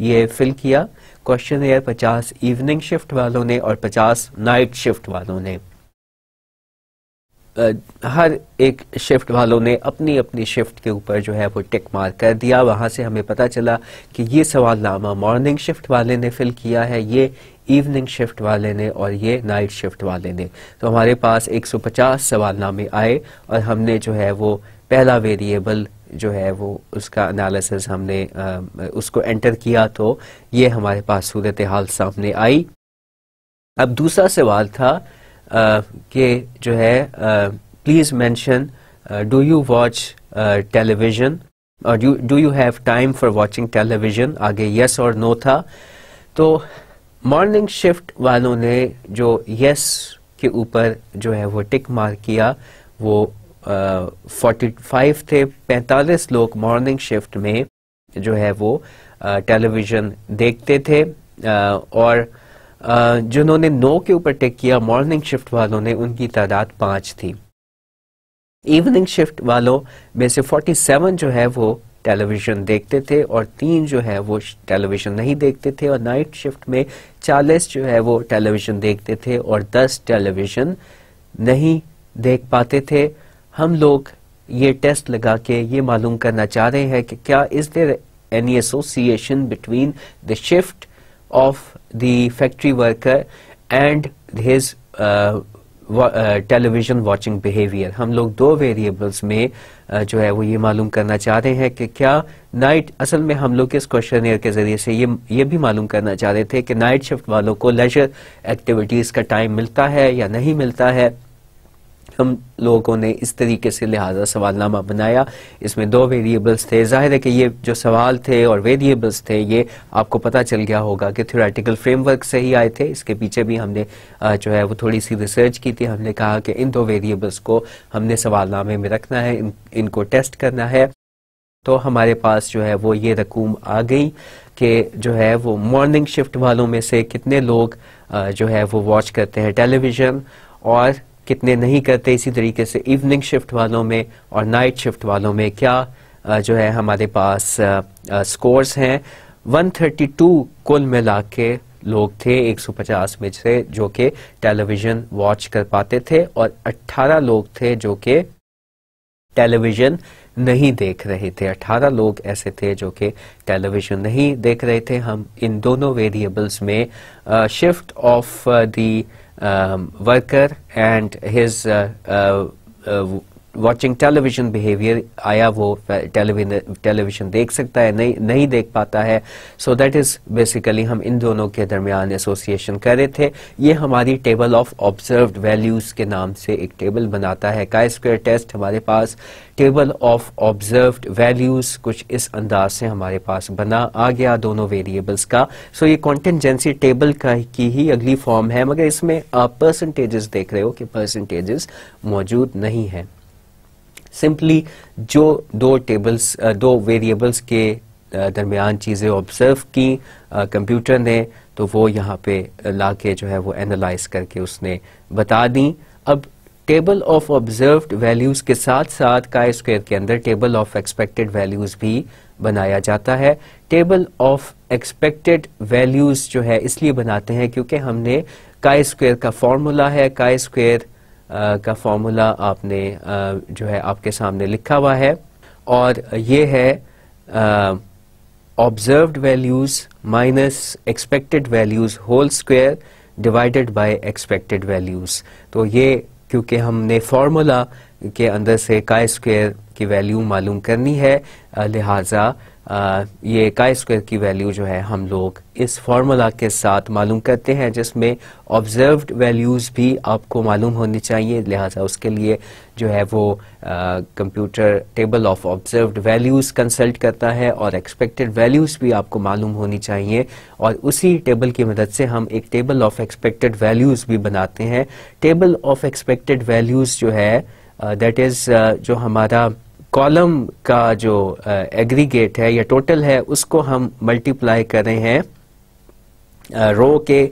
ये फिल किया क्वेश्चन एयर पचास इवनिंग शिफ्ट वालों ने और पचास नाइट शिफ्ट वालों ने हर एक शिफ्ट वालों ने अपनी अपनी शिफ्ट के ऊपर जो है वो टिक मार कर दिया वहां से हमें पता चला कि ये सवालनामा मॉर्निंग शिफ्ट वाले ने फिल किया है ये इवनिंग शिफ्ट वाले ने और ये नाइट शिफ्ट वाले ने तो हमारे पास 150 सवालनामे आए और हमने जो है वो पहला वेरिएबल जो है वो उसका एनालिसिस हमने आ, उसको एंटर किया तो ये हमारे पास सूरत हाल सामने आई अब दूसरा सवाल था Uh, के जो है please mention do you watch television और do you have time for watching television आगे यस और नो था तो मॉर्निंग शिफ्ट वालों ने जो यस के ऊपर जो है वो टिक मार किया वो फोर्टी uh, फाइव थे पैंतालीस लोग मॉर्निंग शिफ्ट में जो है वो टेलीविज़न uh, देखते थे आ, और जिन्होंने नौ के ऊपर टिक किया मॉर्निंग शिफ्ट वालों ने उनकी तादाद पांच थी इवनिंग शिफ्ट वालों में से 47 जो है वो टेलीविज़न देखते थे और तीन जो है वो टेलीविज़न नहीं देखते थे और नाइट शिफ्ट में 40 जो है वो टेलीविज़न देखते थे और 10 टेलीविज़न नहीं देख पाते थे हम लोग ये टेस्ट लगा के ये मालूम करना चाह रहे हैं कि क्या is there any association between the shift of the factory worker and his television watching behaviour हम लोग दो वेरिएबल्स में uh, जो है वो ये मालूम करना चाह रहे हैं कि क्या नाइट असल में हम लोग इस क्वेश्चनियर के ज़रिए से ये ये भी मालूम करना चाह रहे थे कि नाइट शिफ्ट वालों को लेजर एक्टिविटीज़ का टाइम मिलता है या नहीं मिलता है हम लोगों ने इस तरीके से लिहाजा सवालनामा बनाया इसमें दो वेरिएबल्स थे जाहिर है कि ये जो सवाल थे और वेरिएबल्स थे ये आपको पता चल गया होगा कि थ्योरेटिकल फ्रेमवर्क से ही आए थे इसके पीछे भी हमने जो है वो थोड़ी सी रिसर्च की थी हमने कहा कि इन दो वेरिएबल्स को हमने सवालनामे में रखना है इन, इनको टेस्ट करना है तो हमारे पास जो है वो ये रकूम आ गई कि जो है वो मॉर्निंग शिफ्ट वालों में से कितने लोग जो है वो वॉच करते हैं टेलीविज़न और कितने नहीं करते इसी तरीके से इवनिंग शिफ्ट वालों में और नाइट शिफ्ट वालों में क्या जो है हमारे पास स्कोर्स हैं 132 कुल मिला के लोग थे 150 में से जो कि टेलीविजन वॉच कर पाते थे और 18 लोग थे जो कि टेलीविजन नहीं देख रहे थे 18 लोग ऐसे थे जो कि टेलीविजन नहीं देख रहे थे हम इन दोनों वेरिएबल्स में shift of the um, worker and his uh, uh, uh, watching television behaviour आया वो टेलीविजन देख सकता है नहीं नहीं देख पाता है सो दैट इज बेसिकली हम इन दोनों के दरमियान एसोसिएशन कर रहे थे ये हमारी टेबल ऑफ ऑब्जर्व्ड वैल्यूज के नाम से एक टेबल बनाता है का स्क्वायर टेस्ट हमारे पास टेबल ऑफ ऑब्जर्व्ड वैल्यूज कुछ इस अंदाज से हमारे पास बना आ गया दोनों वेरिएबल्स का सो so, ये कॉन्टेंजेंसी टेबल का की ही अगली फॉर्म है मगर इसमें आप परसेंटेजेस देख रहे हो कि परसेंटेजेस मौजूद नहीं है सिंपली जो दो टेबल्स दो वेरिएबल्स के दरमियान चीज़ें ऑब्जर्व की कंप्यूटर ने तो वो यहाँ पे ला के जो है वो एनालाइज करके उसने बता दी अब टेबल ऑफ ऑब्जर्व्ड वैल्यूज़ के साथ साथ का स्क्वेयर के अंदर टेबल ऑफ एक्सपेक्टेड वैल्यूज़ भी बनाया जाता है टेबल ऑफ एक्सपेक्टेड वैल्यूज़ जो है इसलिए बनाते हैं क्योंकि हमने का स्क्वेयर का फॉर्मूला है का स्क्वेयर का फार्मूला आपने जो है आपके सामने लिखा हुआ है और ये है observed values minus expected values whole square divided by expected values तो ये क्योंकि हमने फार्मूला के अंदर से काय स्क्वायर की वैल्यू मालूम करनी है लिहाजा ये का स्क्वायर की वैल्यू जो है हम लोग इस फार्मूला के साथ मालूम करते हैं जिसमें ऑब्जर्व्ड वैल्यूज़ भी आपको मालूम होनी चाहिए लिहाजा उसके लिए जो है वो computer table of observed values consult करता है और एक्सपेक्टेड वैल्यूज़ भी आपको मालूम होनी चाहिए और उसी टेबल की मदद से हम एक टेबल ऑफ एक्सपेक्टेड वैल्यूज़ भी बनाते हैं टेबल ऑफ एक्सपेक्टेड वैल्यूज़ जो है दैट uh, इज़ uh, जो हमारा कॉलम का जो एग्रीगेट है या टोटल है उसको हम मल्टीप्लाई कर रहे हैं रो के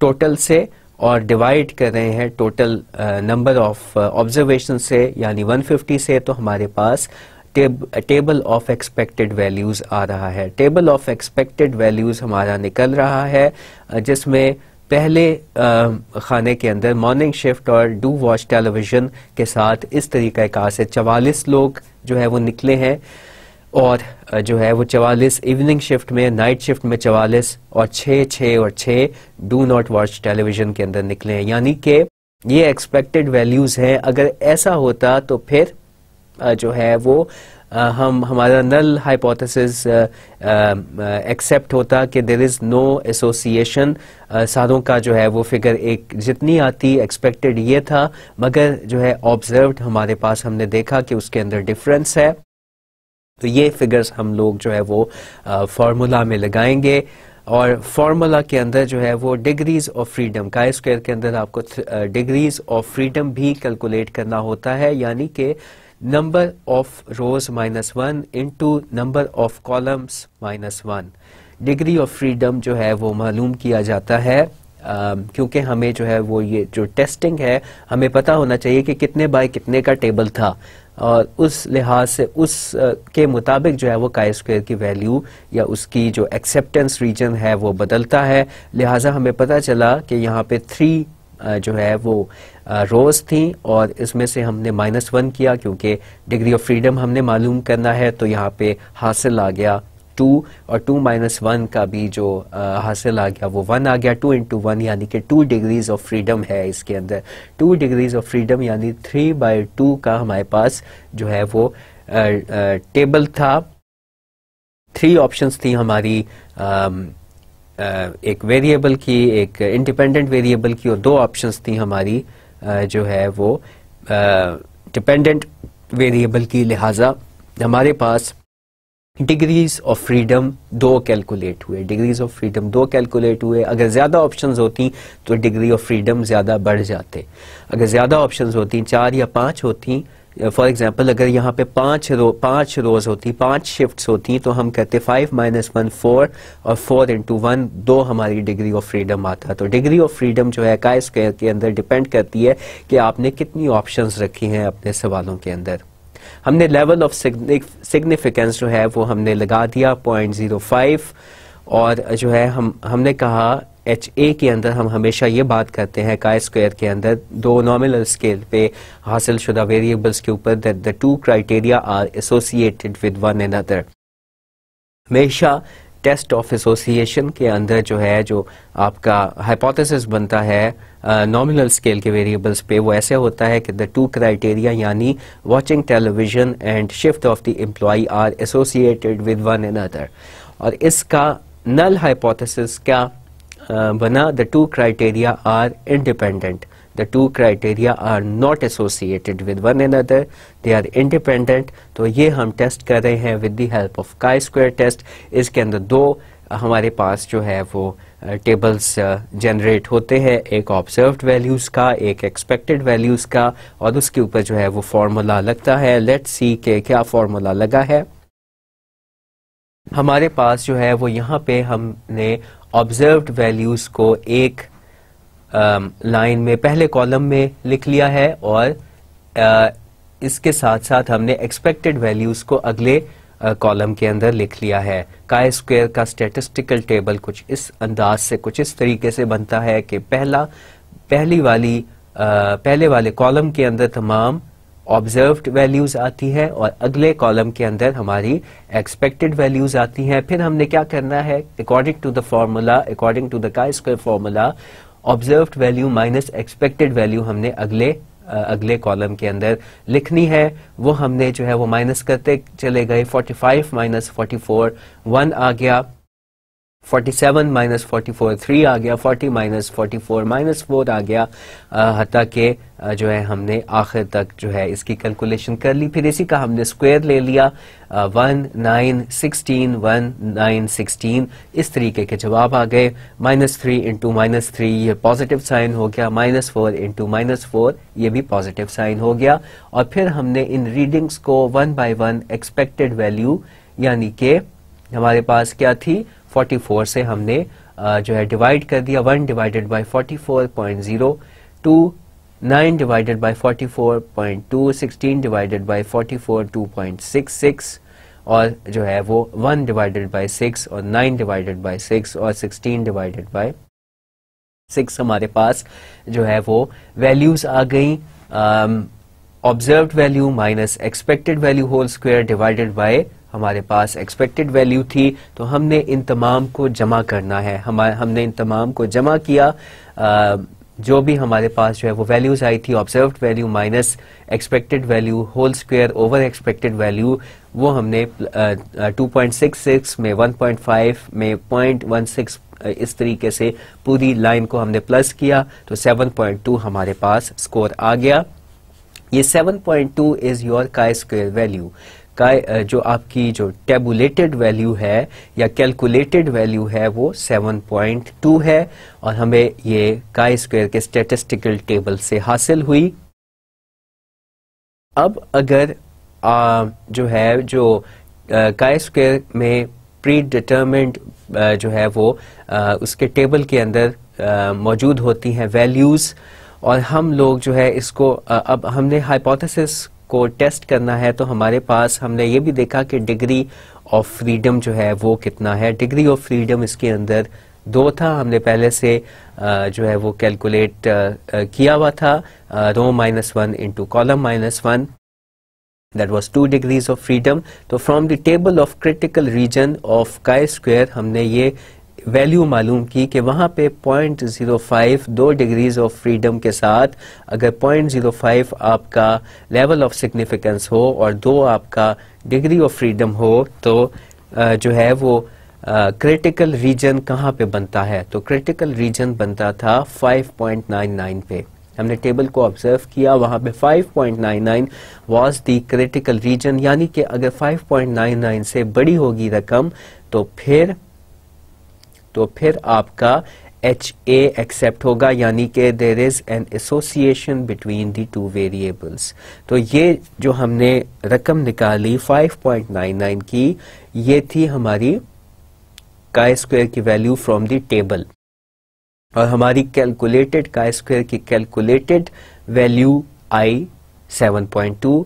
टोटल से और डिवाइड कर रहे हैं टोटल नंबर ऑफ ऑब्जर्वेशन से यानी 150 से तो हमारे पास टेबल ऑफ एक्सपेक्टेड वैल्यूज आ रहा है टेबल ऑफ एक्सपेक्टेड वैल्यूज हमारा निकल रहा है जिसमें पहले खाने के अंदर मॉर्निंग शिफ्ट और डू वॉच टेलीविज़न के साथ इस तरीके का से चवालीस लोग जो है वो निकले हैं और जो है वो चवालीस इवनिंग शिफ्ट में नाइट शिफ्ट में चवालीस और छः छः और छः डू नॉट वॉच टेलीविज़न के अंदर निकले हैं यानी कि ये एक्सपेक्टेड वैल्यूज़ हैं अगर ऐसा होता तो फिर जो है वो हम हमारा नल हाइपोथेसिस एक्सेप्ट होता कि देर इज़ नो एसोसिएशन सारों का जो है वो फिगर एक जितनी आती एक्सपेक्टेड ये था मगर जो है ऑब्जर्व्ड हमारे पास हमने देखा कि उसके अंदर डिफरेंस है तो ये फिगर्स हम लोग जो है वो फार्मूला में लगाएंगे और फार्मूला के अंदर जो है वो degrees of freedom chi square के अंदर आपको डिग्रीज ऑफ फ्रीडम भी कैलकुलेट करना होता है यानी कि number of rows minus one into number of columns minus one degree of freedom जो है वो मालूम किया जाता है क्योंकि हमें जो है वो ये जो टेस्टिंग है हमें पता होना चाहिए कि कितने बाय कितने का टेबल था और उस लिहाज से उस uh, के मुताबिक जो है वो काई स्क्वायर की वैल्यू या उसकी जो एक्सेप्टेंस रीजन है वो बदलता है लिहाजा हमें पता चला कि यहाँ पे थ्री जो है वो रोज़ थी और इसमें से हमने माइनस वन किया क्योंकि डिग्री ऑफ फ्रीडम हमने मालूम करना है तो यहाँ पे हासिल आ गया टू और टू माइनस वन का भी जो हासिल आ गया वो वन आ गया टू इंटू वन यानी कि टू डिग्रीज ऑफ फ्रीडम है इसके अंदर टू डिग्रीज ऑफ फ्रीडम यानी थ्री बाई टू का हमारे पास जो है वो आ, आ, टेबल था थ्री ऑप्शंस थी हमारी आ, एक वेरिएबल की एक इंडिपेंडेंट वेरिएबल की और दो ऑप्शंस थी हमारी जो है वो डिपेंडेंट वेरिएबल की लिहाजा हमारे पास डिग्रीज ऑफ फ्रीडम दो कैलकुलेट हुए डिग्रीज ऑफ फ्रीडम दो कैलकुलेट हुए अगर ज़्यादा ऑप्शंस होती तो डिग्री ऑफ फ्रीडम ज़्यादा बढ़ जाते अगर ज़्यादा ऑप्शंस होती चार या पाँच होती फॉर एग्जांपल अगर यहाँ पे पांच रो पांच रोज होती पांच शिफ्ट्स होती तो हम कहते फाइव माइनस वन फोर और फोर इंटू वन दो हमारी डिग्री ऑफ फ्रीडम आता तो डिग्री ऑफ फ्रीडम जो है का के अंदर डिपेंड करती है कि आपने कितनी ऑप्शंस रखी हैं अपने सवालों के अंदर हमने लेवल ऑफ सिग्निफिकेंस जो है वो हमने लगा दिया पॉइंट जीरो फाइव और जो है हम हमने कहा एच ए के अंदर हम हमेशा ये बात करते हैं का स्क्वायर के अंदर दो नॉमिनल स्केल पे हासिल शुदा वेरिएबल्स के ऊपर that the two criteria are associated with one another हमेशा टेस्ट ऑफ एसोसिएशन के अंदर जो है जो आपका हाइपोथेसिस बनता है नॉमिनल स्केल के वेरिएबल्स पे वो ऐसे होता है कि द टू क्राइटेरिया यानी watching television and shift of the employee are associated with one another और इसका नल हाइपोथेसिस क्या uh, Bana, the two criteria are independent. The two criteria are not associated with one another. They are independent. तो ये हम test कर रहे हैं with the help of chi-square test. इसके अंदर दो हमारे पास जो है वो टेबल्स जनरेट होते हैं एक ऑब्जर्व्ड वैल्यूज़ का एक एक्सपेक्टेड वैल्यूज़ का और उसके ऊपर जो है वो फार्मूला लगता है लेट्स सी के क्या फार्मूला लगा है हमारे पास जो है वो यहाँ पे हमने ऑब्जर्व्ड वैल्यूज को एक लाइन um, में पहले कॉलम में लिख लिया है और uh, इसके साथ साथ हमने एक्सपेक्टेड वैल्यूज को अगले कॉलम uh, के अंदर लिख लिया है काय स्क्वेयर का स्टेटिस्टिकल टेबल कुछ इस अंदाज से कुछ इस तरीके से बनता है कि पहला पहली वाली uh, पहले वाले कॉलम के अंदर तमाम ऑब्जर्व्ड वैल्यूज आती है और अगले कॉलम के अंदर हमारी एक्सपेक्टेड वैल्यूज आती हैं फिर हमने क्या करना है according to the formula according to the chi square formula observed value minus expected value हमने अगले अगले कॉलम के अंदर लिखनी है वो हमने जो है वो माइनस करते चले गए 45 माइनस फोर्टी वन आ गया forty seven minus forty four three आ गया forty minus forty four minus four आ गया हती के जो है हमने आखिर तक जो है इसकी कैलकुलेशन कर ली फिर इसी का हमने स्क्वायर ले लिया one nine sixteen one nine sixteen इस तरीके के जवाब आ गए minus three into minus three ये पॉजिटिव साइन हो गया minus four into minus four ये भी पॉजिटिव साइन हो गया और फिर हमने इन रीडिंग्स को one by one expected value यानी के हमारे पास क्या थी 44 से हमने जो है डिवाइड कर दिया 1 divided by 44.0 two nine divided by 44.2 16 divided by 44 2.66 और जो है वो 1 डिवाइडेड बाय 6 और 9 डिवाइडेड बाय 6 और 16 डिवाइडेड बाय 6 हमारे पास जो है वो वैल्यूज आ गई observed value minus expected value whole square divided by हमारे पास एक्सपेक्टेड वैल्यू थी तो हमने इन तमाम को जमा करना है हम हमने इन तमाम को जमा किया आ, जो भी हमारे पास जो है वो वैल्यूज आई थी observe value minus expected value whole square over expected value वो हमने टू पॉइंट सिक्स सिक्स में वन पॉइंट फाइव में पॉइंट वन सिक्स इस तरीके से पूरी लाइन को हमने प्लस किया तो सेवन पॉइंट टू हमारे पास स्कोर आ गया ये seven point two is your chi square value का जो आपकी जो टेबुलेटेड वैल्यू है या कैलकुलेटेड वैल्यू है वो 7.2 है और हमें ये का स्क्वायर के स्टेटिस्टिकल टेबल से हासिल हुई अब अगर आ, जो है जो काय स्क्वायर में प्री डिटर्मेंट जो है वो आ, उसके टेबल के अंदर मौजूद होती हैं वैल्यूज़ और हम लोग जो है इसको अब हमने हाइपोथेसिस को टेस्ट करना है तो हमारे पास हमने ये भी देखा कि डिग्री ऑफ फ्रीडम जो है वो कितना है डिग्री ऑफ फ्रीडम इसके अंदर दो था हमने पहले से जो है वो कैलकुलेट किया हुआ था row minus one into column minus one that was two degrees of freedom तो from the table of critical region of chi square हमने ये वैल्यू मालूम की कि वहाँ पे पॉइंट ज़ीरो फाइव दो डिग्रीज़ ऑफ फ्रीडम के साथ अगर पॉइंट ज़ीरो फाइव आपका लेवल ऑफ सिग्निफिकेंस हो और दो आपका डिग्री ऑफ फ्रीडम हो तो जो है वो क्रिटिकल रीजन कहाँ पे बनता है तो क्रिटिकल रीजन बनता था 5.99 पे हमने टेबल को ऑब्जर्व किया वहाँ पे 5.99 वाज दी क्रिटिकल रीजन यानी कि अगर 5.99 से बड़ी होगी रकम तो फिर तो फिर आपका एच ए एक्सेप्ट होगा यानी कि there is an association between the two variables तो ये जो हमने रकम निकाली 5.99 की ये थी हमारी का स्क्वायर की वैल्यू फ्रॉम दी टेबल और हमारी कैलकुलेटेड का स्क्वायर की कैलकुलेटेड वैल्यू आई 7.2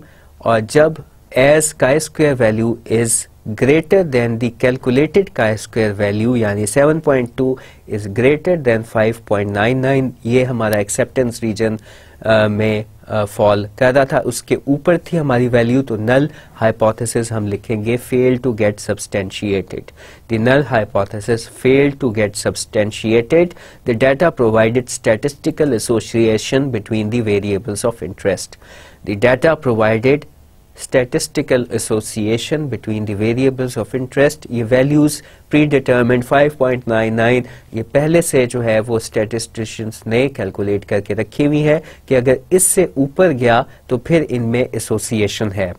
और जब एज chi square value is greater than the calculated chi-square value yani 7.2 is greater than 5.99 ये हमारा acceptance region में uh, uh, fall कर रहा था उसके ऊपर थी value to null hypothesis हम लिखेंगे fail to get substantiated the null hypothesis failed to get substantiated the data provided statistical association between the variables of interest the data provided statistical association between the variables of interest ye values predetermined 5.99 ye pehle se jo hai wo statisticians ne calculate karke rakhi hui hai ki agar isse upar gaya to phir inme association है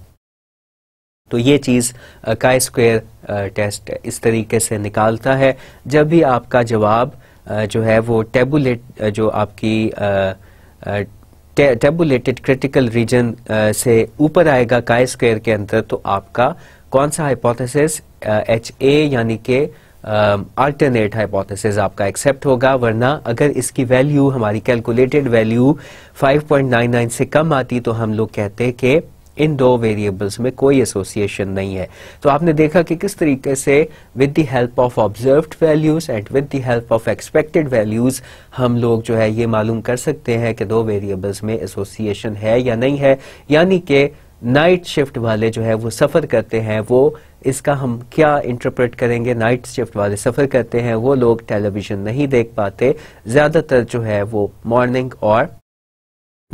तो ये चीज़ का स्क्वायर टेस्ट इस तरीके से निकालता है जब भी आपका जवाब जो है वो टेबुलेट जो आपकी टेबुलेटेड क्रिटिकल रीजन से ऊपर आएगा काय स्क्र के अंदर तो आपका कौन सा हाइपोथेसिस एच ए यानी के अल्टरनेट um, हाइपोथेसिस आपका एक्सेप्ट होगा वरना अगर इसकी वैल्यू हमारी कैलकुलेटेड वैल्यू 5.99 से कम आती तो हम लोग कहते कि इन दो वेरिएबल्स में कोई एसोसिएशन नहीं है तो आपने देखा कि किस तरीके से with the help of observed values and with the help of expected values हम लोग जो है ये मालूम कर सकते हैं कि दो वेरिएबल्स में एसोसिएशन है या नहीं है यानी कि नाइट शिफ्ट वाले जो है वो सफ़र करते हैं वो इसका हम क्या इंटरप्रेट करेंगे नाइट शिफ्ट वाले सफ़र करते हैं वो लोग टेलीविज़न नहीं देख पाते ज़्यादातर जो है वो मॉर्निंग और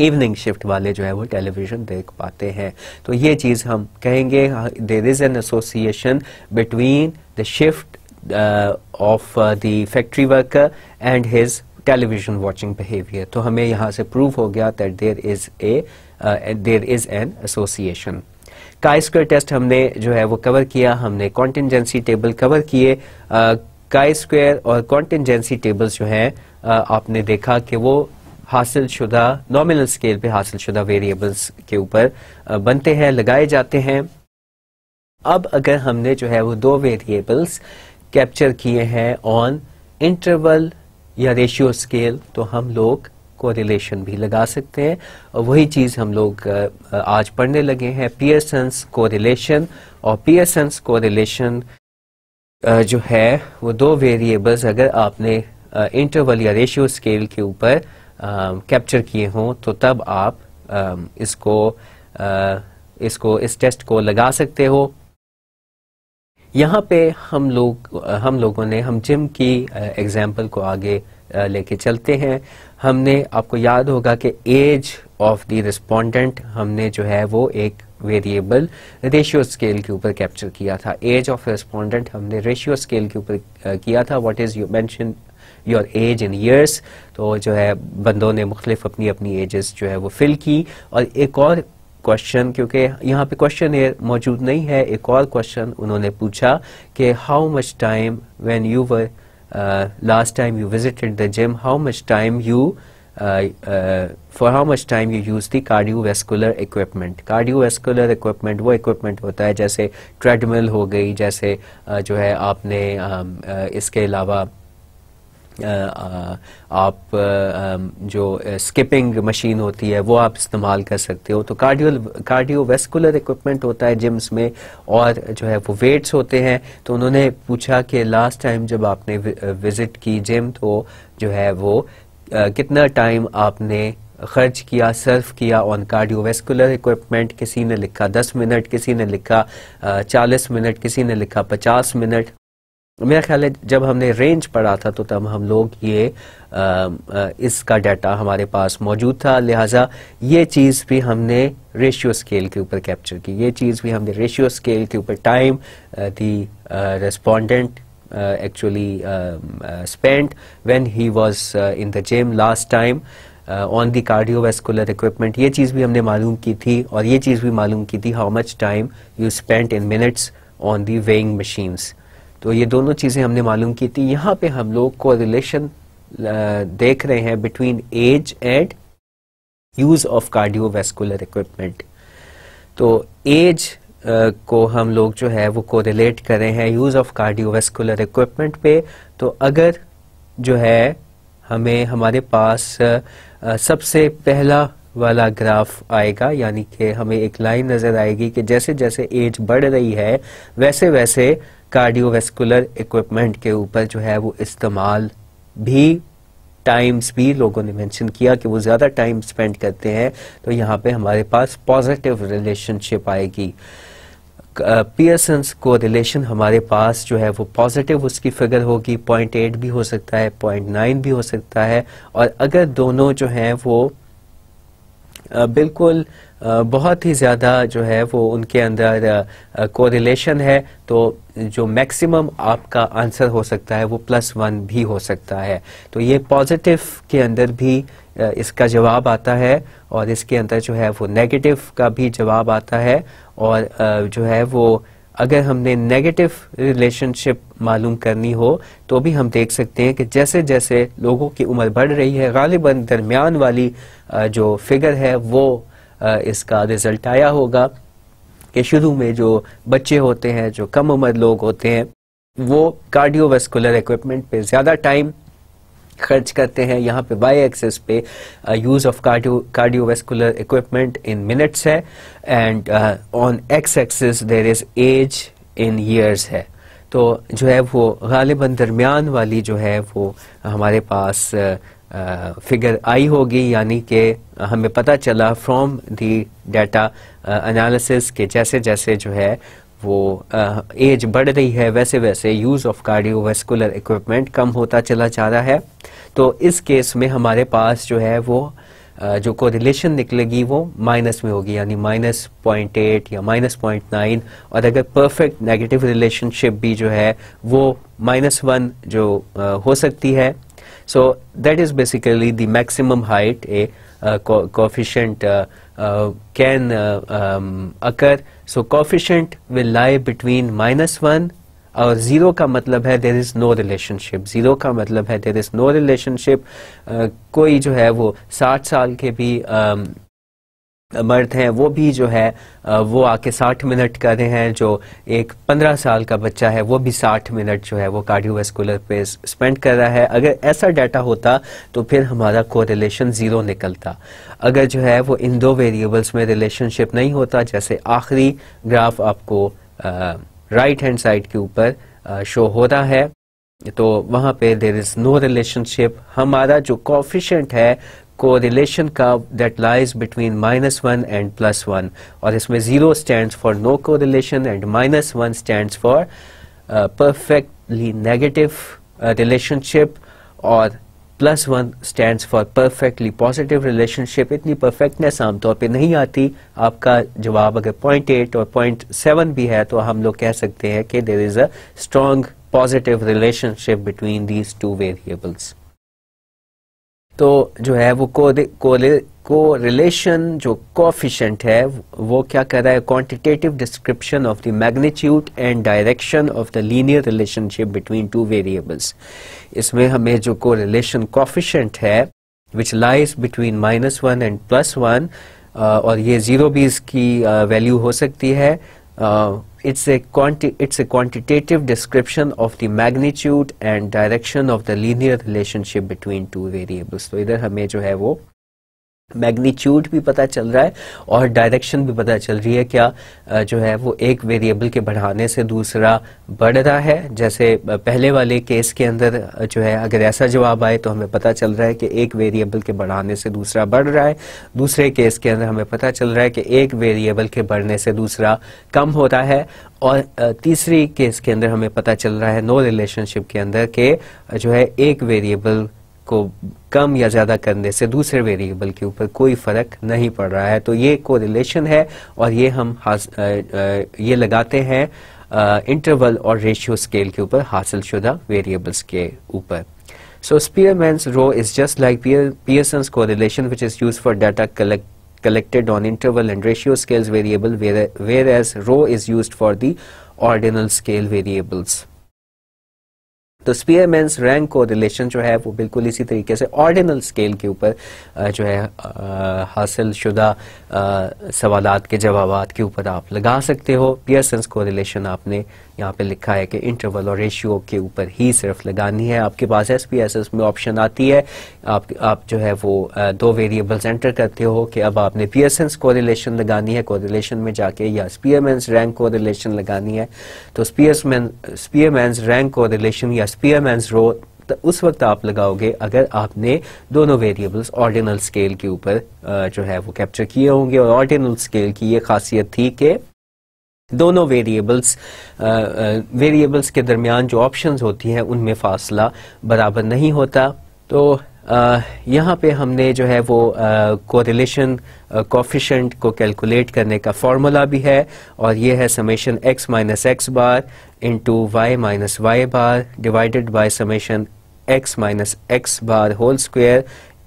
इवनिंग शिफ्ट वाले जो है वो टेलीविजन देख पाते हैं तो ये चीज़ हम कहेंगे there is an association between the shift of the factory worker and his television watching behaviour तो हमें यहां से प्रूव हो गया that there is a there is an association chi square test हमने जो है वो कवर किया हमने कॉन्टिजेंसी टेबल कवर किए काई uh, स्क्वेयर और कॉन्टिजेंसी टेबल्स जो हैं uh, आपने देखा कि वो हासिल शुदा नॉमिनल स्केल पे हासिल शुदा वेरिएबल्स के ऊपर बनते हैं लगाए जाते हैं अब अगर हमने जो है वो दो वेरिएबल्स कैप्चर किए हैं ऑन इंटरवल या रेशियो स्केल तो हम लोग कोरिलेशन भी लगा सकते हैं और वही चीज़ हम लोग आज पढ़ने लगे हैं पियर्सन्स कोरिलेशन और पियर्सन्स कोरिलेशन जो है वो दो वेरिएबल्स अगर आपने इंटरवल या रेशियो स्केल के ऊपर कैप्चर किए हों तो तब आप आ, इसको आ, इसको इस टेस्ट को लगा सकते हो यहाँ पे हम लोग हम लोगों ने हम जिम की एग्जाम्पल को आगे लेके चलते हैं हमने आपको याद होगा कि एज ऑफ द रिस्पोंडेंट हमने जो है वो एक वेरिएबल रेशियो स्केल के ऊपर कैप्चर किया था एज ऑफ रिस्पोंडेंट हमने रेशियो स्केल के ऊपर किया था what is you mention your age in years तो जो है बंदों ने मुख्तलिफ अपनी अपनी एजेस जो है वो फिल की और एक और क्वेश्चन क्योंकि यहाँ पे क्वेश्चन मौजूद नहीं है एक और क्वेश्चन उन्होंने पूछा कि how much time when you were last time you visited the gym how much time you for how much time you use the cardiovascular equipment cardiovascular equipment वो इक्विपमेंट होता है जैसे ट्रेडमिल हो गई जैसे uh, जो है आपने uh, uh, इसके अलावा आप जो स्किपिंग मशीन होती है वो आप इस्तेमाल कर सकते हो तो कार्डियो कार्डियोवेस्कुलर इक्विपमेंट होता है जिम्स में और जो है वो वेट्स होते हैं तो उन्होंने पूछा कि लास्ट टाइम जब आपने विजिट की जिम तो जो है वो कितना टाइम आपने खर्च किया सर्फ किया ऑन कार्डियोवेस्कुलर इक्विपमेंट किसी ने लिखा 10 मिनट किसी ने लिखा 40 मिनट किसी ने लिखा 50 मिनट मेरा ख्याल है जब हमने रेंज पढ़ा था तो तब हम लोग ये आ, आ, इसका डाटा हमारे पास मौजूद था लिहाजा ये चीज़ भी हमने रेशियो स्केल के ऊपर कैप्चर की ये चीज़ भी हमने रेशियो स्केल के ऊपर time the respondent actually spent when he was in the gym last time on the cardiovascular equipment ये चीज़ भी हमने मालूम की थी और ये चीज़ भी मालूम की थी how much time you spent in minutes on the weighing machines तो ये दोनों चीज़ें हमने मालूम की थी यहाँ पे हम लोग को रिलेशन देख रहे हैं between age and use of cardiovascular equipment तो एज Uh, को हम लोग जो है वो को रिलेट कर रहे हैं यूज़ ऑफ कार्डियोवेस्कुलर इक्विपमेंट पे तो अगर जो है हमें हमारे पास uh, सबसे पहला वाला ग्राफ आएगा यानी कि हमें एक लाइन नज़र आएगी कि जैसे जैसे एज बढ़ रही है वैसे वैसे कार्डियोवेस्कुलर इक्विपमेंट के ऊपर जो है वो इस्तेमाल भी टाइम्स भी लोगों ने मेंशन किया कि वो ज़्यादा टाइम स्पेंड करते हैं तो यहाँ पे हमारे पास पॉजिटिव रिलेशनशिप आएगी पियर्सन्स को रिलेशन हमारे पास जो है वो पॉजिटिव उसकी फिगर होगी पॉइंट एट भी हो सकता है पॉइंट नाइन भी हो सकता है और अगर दोनों जो हैं वो बिल्कुल बहुत ही ज़्यादा जो है वो उनके अंदर कोरिलेशन है तो जो मैक्सिमम आपका आंसर हो सकता है वो प्लस वन भी हो सकता है तो ये पॉजिटिव के अंदर भी इसका जवाब आता है और इसके अंदर जो है वो नेगेटिव का भी जवाब आता है और जो है वो अगर हमने नेगेटिव रिलेशनशिप मालूम करनी हो तो भी हम देख सकते हैं कि जैसे जैसे लोगों की उम्र बढ़ रही है गालिबा दरमियान वाली जो फिगर है वो इसका रिजल्ट आया होगा कि शुरू में जो बच्चे होते हैं जो कम उम्र लोग होते हैं वो कार्डियोवेस्कुलर इक्विपमेंट पे ज़्यादा टाइम खर्च करते हैं यहाँ पे बाई एक्सेस पे use of cardio cardiovascular equipment in minutes है and on X axis there is age in years है तो जो है वो गालिबा दरमियान वाली जो है वो हमारे पास uh, फिगर आई होगी यानी कि हमें पता चला फ्रॉम दी डाटा एनालिसिस के जैसे जैसे जो है वो एज बढ़ रही है वैसे वैसे यूज़ ऑफ कार्डियोवेस्कुलर इक्विपमेंट कम होता चला जा रहा है तो इस केस में हमारे पास जो है वो जो कोरिलेशन निकलेगी वो माइनस में होगी यानी माइनस पॉइंट एट या माइनस पॉइंट नाइन और अगर परफेक्ट नेगेटिव रिलेशनशिप भी जो है वो माइनस वन जो हो सकती है So that is basically the maximum height a uh, coefficient uh, uh, can um, occur. So coefficient will lie between minus 1 or 0 ka matlab hai there is no relationship. 0 ka matlab hai there is no relationship. Uh, koi jo hai 60 saal ke bhi मर्द हैं वो भी जो है वो आके 60 मिनट कर रहे हैं जो एक 15 साल का बच्चा है वो भी 60 मिनट जो है वो कार्डियोवेस्कुलर पे स्पेंड कर रहा है अगर ऐसा डाटा होता तो फिर हमारा कोरिलेशन ज़ीरो निकलता अगर जो है वो इन दो वेरिएबल्स में रिलेशनशिप नहीं होता जैसे आखिरी ग्राफ आपको राइट हैंड साइड के ऊपर शो हो रहा है तो वहाँ पे देर इज़ नो रिलेशनशिप हमारा जो कॉफिशेंट है कोरिलेशन का that lies between minus one and plus one और इसमें zero stand for no correlation and minus one stand for perfectly negative relationship और plus one stand for perfectly positive relationship इतनी परफेक्टनेस आमतौर पर नहीं आती आपका जवाब अगर पॉइंट एट और पॉइंट सेवन भी है तो हम लोग कह सकते हैं कि there is a strong positive relationship between these two variables तो जो है वो को रिलेशन जो कोफिशेंट है वो क्या कह रहा है quantitative description of the magnitude and direction of the linear relationship between two variables इसमें हमें जो को रिलेशन कोफिशेंट है which lies between minus one and plus one और ये जीरो भी इसकी वैल्यू हो सकती है it's a quanti it's a quantitative description of the magnitude and direction of the linear relationship between two variables. So either हमें जो है वो मैग्नीट्यूड भी पता चल रहा है और डायरेक्शन भी पता चल रही है क्या जो है वो एक वेरिएबल के बढ़ाने से दूसरा बढ़ रहा है जैसे पहले वाले केस के अंदर जो है अगर ऐसा जवाब आए तो हमें पता चल रहा है कि एक वेरिएबल के बढ़ाने से दूसरा बढ़ रहा है दूसरे केस के अंदर हमें पता चल रहा है कि एक वेरिएबल के बढ़ने से दूसरा कम हो रहा है और तीसरी केस के अंदर हमें पता चल रहा है नो रिलेशनशिप के अंदर के जो है एक वेरिएबल को कम या ज्यादा करने से दूसरे वेरिएबल के ऊपर कोई फर्क नहीं पड़ रहा है तो ये कोरिलेशन है और ये हम आ, आ, ये लगाते हैं इंटरवल और रेशियो स्केल के ऊपर हासिल शुदा वेरिएबल्स के ऊपर so Spearman rho is just like correlation which is use for data collect collected on interval and ratio scales variable whereas, whereas rho is used for the ordinal scale variables तो स्पीयरमैन्स रैंक रिलेशन जो है वो बिल्कुल इसी तरीके से ऑर्डिनल स्केल के ऊपर जो है हासिल शुदा सवाल के जवाब के ऊपर आप लगा सकते हो पियर्सन को रिलेशन आपने यहाँ पे लिखा है कि इंटरवल और रेशियो के ऊपर ही सिर्फ लगानी है आपके पास एस पी एस एस में ऑप्शन आती है आप आप जो है वो दो वेरिएबल्स एंटर करते हो कि अब आपने पियर्सन्स को रिलेशन लगानी है को रिलेशन में जाके या स्पीयरमैन्स रैंक को रिलेशन लगानी है तो Spearman Spearman's rank correlation या स्पीयरमैन्स रो तो उस वक्त आप लगाओगे अगर आपने दोनों वेरिएबल्स ऑर्डिनल स्केल के ऊपर जो है वो कैप्चर किए होंगे और ऑर्डिनल स्केल की ये खासियत थी कि दोनों वेरिएबल्स वेरिएबल्स के दरमियान जो ऑप्शंस होती हैं उनमें फासला बराबर नहीं होता तो Uh, यहाँ पे हमने जो है वो कोरिलेशन कोफिशेंट को कैलकुलेट करने का फॉर्मूला भी है और ये है summation x minus X bar into Y minus Y bar divided by summation X minus X bar whole square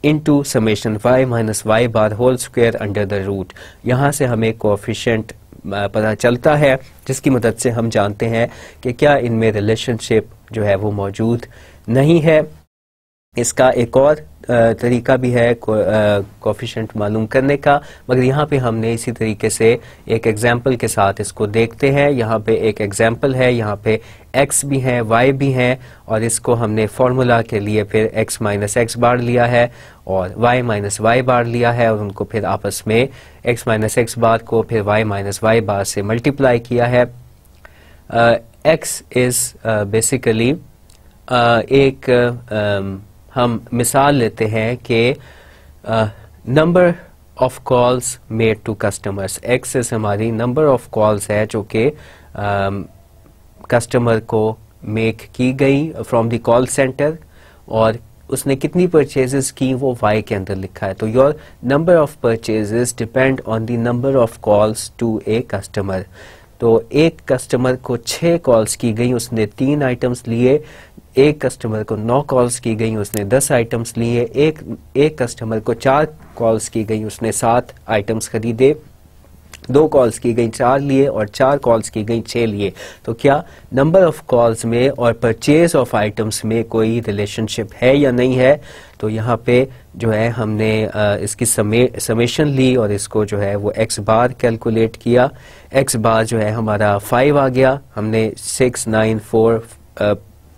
into summation Y minus Y bar whole square under the root यहाँ से हमें कोफिशेंट पता चलता है जिसकी मदद से हम जानते हैं कि क्या इनमें रिलेशनशिप जो है वो मौजूद नहीं है इसका एक और तरीका भी है कोफिशेंट मालूम करने का मगर यहाँ पे हमने इसी तरीके से एक एग्जाम्पल के साथ इसको देखते हैं यहाँ पे एक एग्जाम्पल है यहाँ पे एक्स भी हैं वाई भी हैं और इसको हमने फार्मूला के लिए फिर एक्स माइनस एक्स बार लिया है और वाई माइनस वाई बार लिया है और उनको फिर आपस में एक्स माइनस एक्स बार को फिर वाई माइनस वाई बार से मल्टीप्लाई किया है एक्स इज़ बेसिकली एक uh, हम मिसाल लेते हैं कि number of calls made to customers X is हमारी नंबर ऑफ कॉल्स है जो कि कस्टमर को मेक की गई फ्रॉम द कॉल सेंटर और उसने कितनी परचेजेस की वो वाई के अंदर लिखा है तो your number of purchases depend on the number of calls to a customer तो एक कस्टमर को छः कॉल्स की गई उसने तीन आइटम्स लिए एक कस्टमर को नौ कॉल्स की गई उसने दस आइटम्स लिए एक एक कस्टमर को चार कॉल्स की गई उसने सात आइटम्स खरीदे दो कॉल्स की गई चार लिए और चार कॉल्स की गई छः लिए तो क्या नंबर ऑफ कॉल्स में और परचेज ऑफ आइटम्स में कोई रिलेशनशिप है या नहीं है तो यहाँ पे जो है हमने इसकी समेशन ली और इसको जो है वो एक्स बार कैलकुलेट किया एक्स बार जो है हमारा फाइव आ गया हमने सिक्स नाइन फोर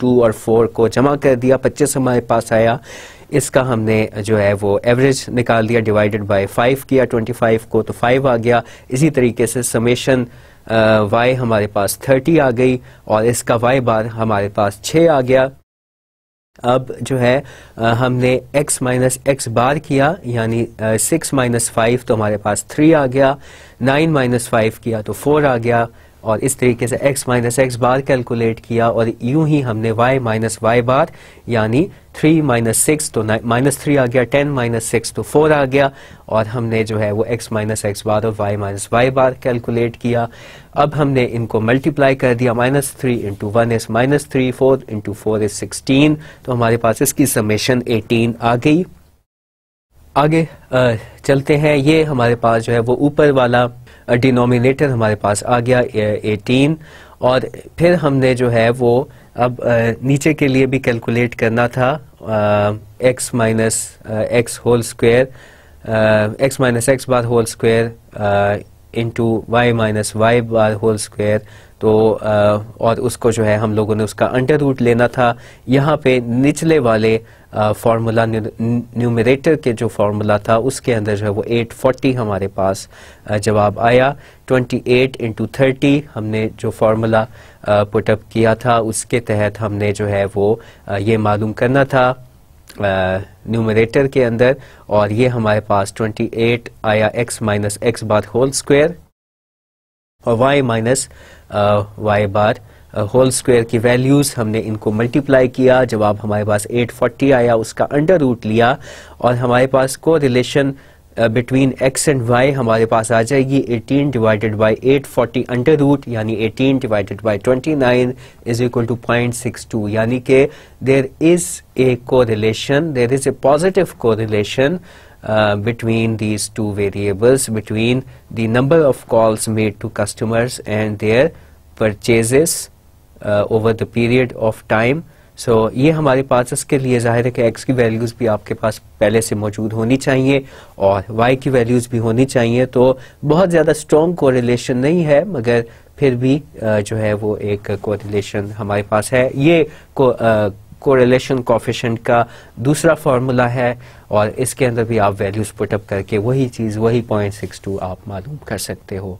टू और फोर को जमा कर दिया पच्चीस हमारे पास आया इसका हमने जो है वो एवरेज निकाल दिया डिवाइडेड बाय फाइव किया ट्वेंटी फाइव को तो फाइव आ गया इसी तरीके से समेशन वाई हमारे पास थर्टी आ गई और इसका वाई बार हमारे पास छ आ गया अब जो है आ, हमने x माइनस एक्स बार किया यानी सिक्स माइनस फाइव तो हमारे पास थ्री आ गया नाइन माइनस फाइव किया तो फोर आ गया और इस तरीके से x minus X bar calculate किया और यूं ही हमने y माइनस वाई बार यानी थ्री माइनस सिक्स तो माइनस थ्री आ गया टेन माइनस सिक्स तो फोर आ गया और हमने जो है वो x माइनस एक्स बार और y minus Y bar calculate किया अब हमने इनको मल्टीप्लाई कर दिया minus three into one is minus three four into four is sixteen तो हमारे पास इसकी समेशन एटीन आ गई आगे चलते हैं ये हमारे पास जो है वो ऊपर वाला डिनोमिनेटर हमारे पास आ गया एटीन और फिर हमने जो है वो अब नीचे के लिए भी कैलकुलेट करना था X minus X whole square X minus X bar whole square into Y minus Y bar whole square तो और उसको जो है हम लोगों ने उसका अंडर रूट लेना था यहाँ पे निचले वाले फार्मूला न्यूमरेटर के जो फार्मूला था उसके अंदर जो है वो 840 हमारे पास जवाब आया 28 एट इंटू थर्टी हमने जो फार्मूला पुटअप किया था उसके तहत हमने जो है वो ये मालूम करना था न्यूमरेटर के अंदर और ये हमारे पास 28 आया x minus X bar whole square और y minus Y bar whole square की वैल्यूज़ हमने इनको मल्टीप्लाई किया जवाब हमारे पास 840 आया उसका अंडर रूट लिया और हमारे पास correlation between X and Y हमारे पास आ जाएगी 18 डिवाइडेड बाई 840 अंडर रूट यानी 18 divided by 29 is equal to point six two यानी के there is a correlation there is a positive को between these two variables between the number of calls made to customers and their purchases uh, over the period of time so, ये हमारे पास इसके लिए जाहिर है कि x की values भी आपके पास पहले से मौजूद होनी चाहिए और y की values भी होनी चाहिए तो बहुत ज़्यादा strong correlation नहीं है मगर फिर भी जो है वो एक कोरिलेशन हमारे पास है ये को, कोरिलेशन कॉफिशेंट का दूसरा फार्मूला है और इसके अंदर भी आप वैल्यूज पुटअप करके वही चीज़ वही पॉइंट सिक्स टू आप मालूम कर सकते हो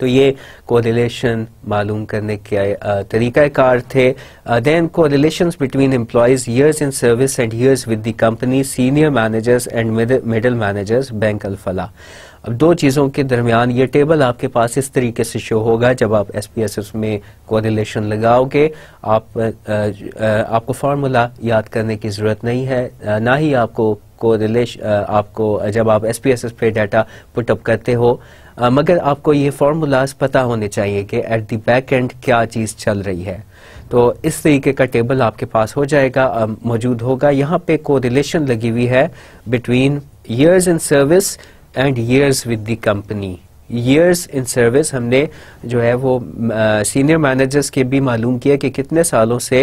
तो ये कोरिलेशन मालूम करने के तरीक़ाकार थे then correlations between employees years in service and years with the company senior managers and middle managers bank Alfalah अब दो चीज़ों के दरमियान ये टेबल आपके पास इस तरीके से शो होगा जब आप एस पी एस एस में कोरिलेशन लगाओगे आप आ, आ, आपको फार्मूला याद करने की ज़रूरत नहीं है ना ही आपको को रिलेश आपको जब आप एस पी एस एस पे डाटा पुटअप करते हो आ, मगर आपको ये फार्मूलाज पता होने चाहिए कि एट दी बैक एंड क्या चीज़ चल रही है तो इस तरीके का टेबल आपके पास हो जाएगा मौजूद होगा यहाँ पे को लगी हुई है between years in service and years with the company years in service हमने जो है वो सीनियर uh, मैनेजर्स के भी मालूम किया कि कितने सालों से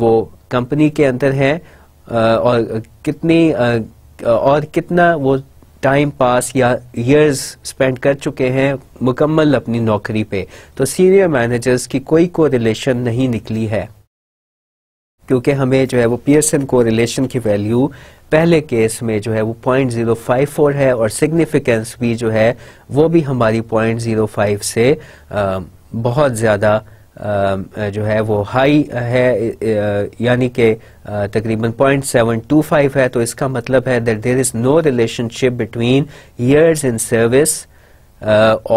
वो कंपनी के अंदर हैं uh, और कितनी uh, और कितना वो टाइम पास या ईयर्स स्पेंड कर चुके हैं मुकम्मल अपनी नौकरी पे तो सीनियर मैनेजर्स की कोई को रिलेशन नहीं निकली है क्योंकि हमें जो है वो पियर्सन को रिलेशन की वैल्यू पहले केस में जो है वो पॉइंट जीरो फाइव फोर है और सिग्निफिकेंस भी जो है वो भी हमारी पॉइंट जीरो फाइव से आ, बहुत ज़्यादा जो है वो हाई है यानी कि तकरीबन पॉइंट सेवन टू फाइव है तो इसका मतलब है that there is no relationship between years in service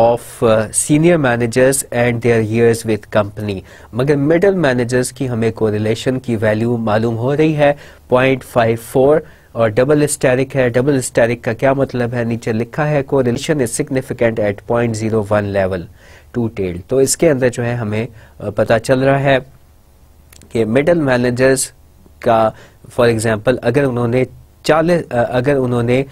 of senior managers and their years with company मगर मिडल मैनेजर्स की हमें कोरिलेशन की वैल्यू मालूम हो रही है पॉइंट फाइव फोर और डबल स्टेरिक है डबल स्टेरिक का क्या मतलब है नीचे लिखा है correlation is significant at point zero one level two tail तो इसके अंदर जो है हमें पता चल रहा है कि मिडल मैनेजर्स का फॉर एग्जांपल अगर उन्होंने चालीस अगर उन्होंने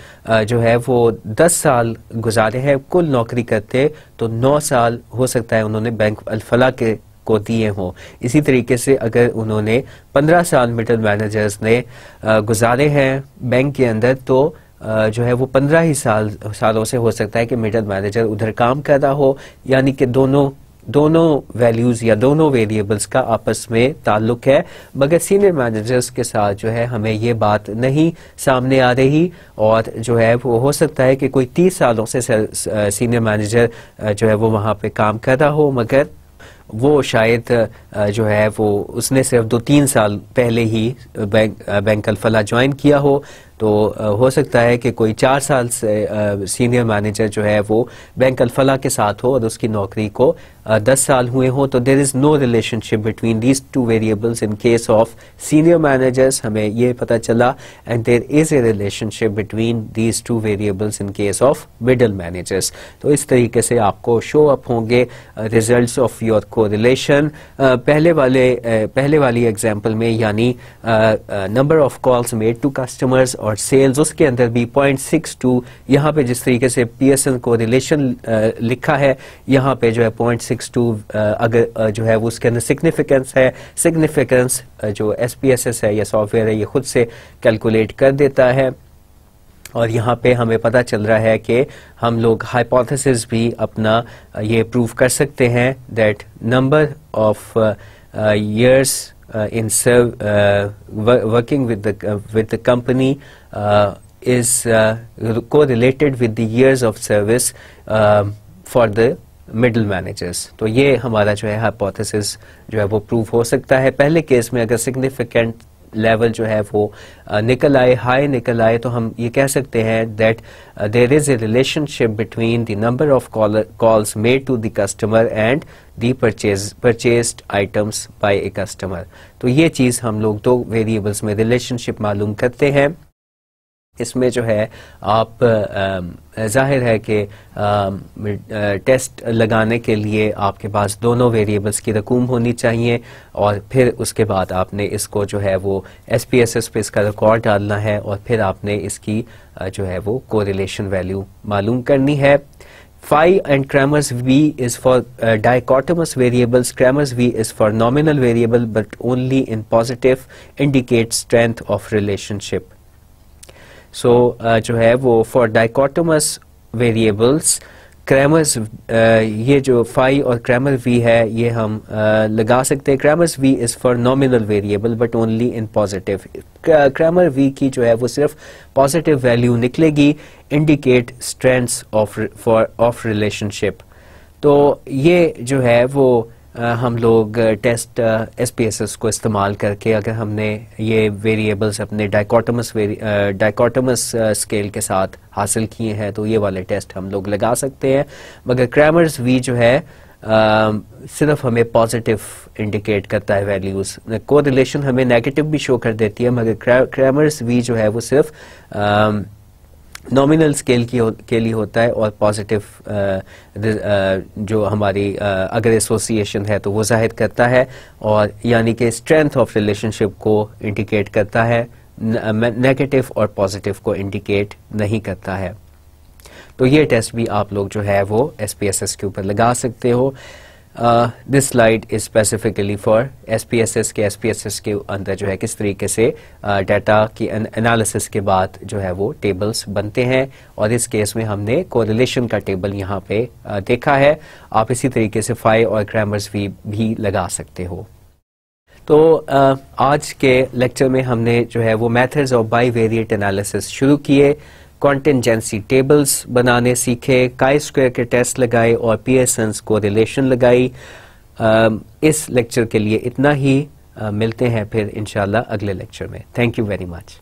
जो है वो दस साल गुजारे हैं कुल नौकरी करते तो नौ साल हो सकता है उन्होंने बैंक अलफला के को दिए हों इसी तरीके से अगर उन्होंने पंद्रह साल मिडल मैनेजर्स ने गुजारे हैं बैंक के अंदर तो जो है वो पंद्रह ही साल सालों से हो सकता है कि मिडल मैनेजर उधर काम कर रहा हो यानी कि दोनों दोनों वैल्यूज़ या दोनों वेरिएबल्स का आपस में ताल्लुक है मगर सीनियर मैनेजर्स के साथ जो है हमें ये बात नहीं सामने आ रही और जो है वो हो सकता है कि कोई तीस सालों से सीनियर मैनेजर जो है वो वहाँ पे काम कर रहा हो मगर वो शायद जो है वो उसने सिर्फ दो तीन साल पहले ही बैंक बैंक अल्फला ज्वाइन किया हो तो हो सकता है कि कोई चार साल से सीनियर मैनेजर जो है वो बैंक अलफला के साथ हो और उसकी नौकरी को दस साल हुए हों तो there is no relationship between these two variables in case of senior managers हमें ये पता चला and there is a relationship between these two variables in case of middle managers तो इस तरीके से आपको शो अप होंगे result of your correlation पहले वाले पहले वाली एग्जाम्पल में यानी number of calls made to customers और और सेल्स उसके अंदर भी पॉइंट सिक्स टू यहाँ पे जिस तरीके से पीएसएल को रिलेशन लिखा है यहाँ पे जो है पॉइंट सिक्स टू अगर जो है वो उसके अंदर सिग्निफिकेंस है सिग्निफिकेंस जो एस एस पी एस है या सॉफ्टवेयर है ये खुद से कैलकुलेट कर देता है और यहाँ पे हमें पता चल रहा है कि हम लोग हाइपोथेसिस भी अपना ये प्रूव कर सकते हैं that number of years uh, in serv uh, wor working with the, uh, with the company uh, is uh, correlated with the years of service uh, for the middle managers तो ये हमारा जो है हाइपोथेसिस जो है वो प्रूव हो सकता है पहले केस में अगर सिग्निफिकेंट लेवल जो है वो uh, निकल आए हाई निकल आए तो हम ये कह सकते हैं that there is a relationship between the number of calls made to the customer and the purchase items by a customer तो ये चीज़ हम लोग दो वेरिएबल्स में रिलेशनशिप मालूम करते हैं इसमें जो है आप जाहिर है कि टेस्ट लगाने के लिए आपके पास दोनों वेरिएबल्स की रकूम होनी चाहिए और फिर उसके बाद आपने इसको जो है वो एस पी एस एस पे इसका रिकॉर्ड डालना है और फिर आपने इसकी जो है वो को रिलेशन वैल्यू मालूम करनी है five and Cramer's V is for dichotomous variables Cramer's V is for nominal variable but only in positive indicate strength of relationship so so, uh, जो है वो फॉर डाइकोटमस वेरिएबल्स क्रैमर्स ये जो फाई और क्रैमर वी है ये हम uh, लगा सकते हैं Cramer's V is for nominal variable but only in positive Cramer V की जो है वो सिर्फ पॉजिटिव वैल्यू निकलेगी indicate strengths of for of relationship तो ये जो है वो हम लोग test S P S S को इस्तेमाल करके अगर हमने ये वेरिएबल्स अपने डाइकोटमस डाइकोटमस स्केल के साथ हासिल किए हैं तो ये वाले टेस्ट हम लोग लगा सकते हैं मगर क्रैमर्स वी जो है आ, सिर्फ हमें पॉजिटिव इंडिकेट करता है वैल्यूज़ को हमें नेगेटिव भी शो कर देती है मगर क्रैमर्स वी जो है वो सिर्फ आ, नॉमिनल स्केल की के लिए होता है और पॉजिटिव uh, uh, जो हमारी आ, uh, अगर एसोसिएशन है तो वो जाहिर करता है और यानी कि स्ट्रेंथ ऑफ रिलेशनशिप को इंडिकेट करता है नेगेटिव और पॉजिटिव को इंडिकेट नहीं करता है तो ये टेस्ट भी आप लोग जो है वो एस के ऊपर लगा सकते हो this slide is specifically for SPSS के एसपीएसएस के अंदर जो है किस तरीके से डाटा uh, की एनालिसिस के बाद जो है वो टेबल्स बनते हैं और इस केस में हमने कोरिलेशन का टेबल यहाँ पे uh, देखा है आप इसी तरीके से फाइव और ग्रामर्स भी, भी लगा सकते हो तो uh, आज के लेक्चर में हमने जो है वो methods of bivariate analysis शुरू किए कॉन्टेंजेंसी टेबल्स बनाने सीखे काई स्क्वायर के टेस्ट लगाए और पी एस एंस को रिलेशन लगाई इस लेक्चर के लिए इतना ही मिलते हैं फिर इंशाल्लाह अगले लेक्चर में थैंक यू वेरी मच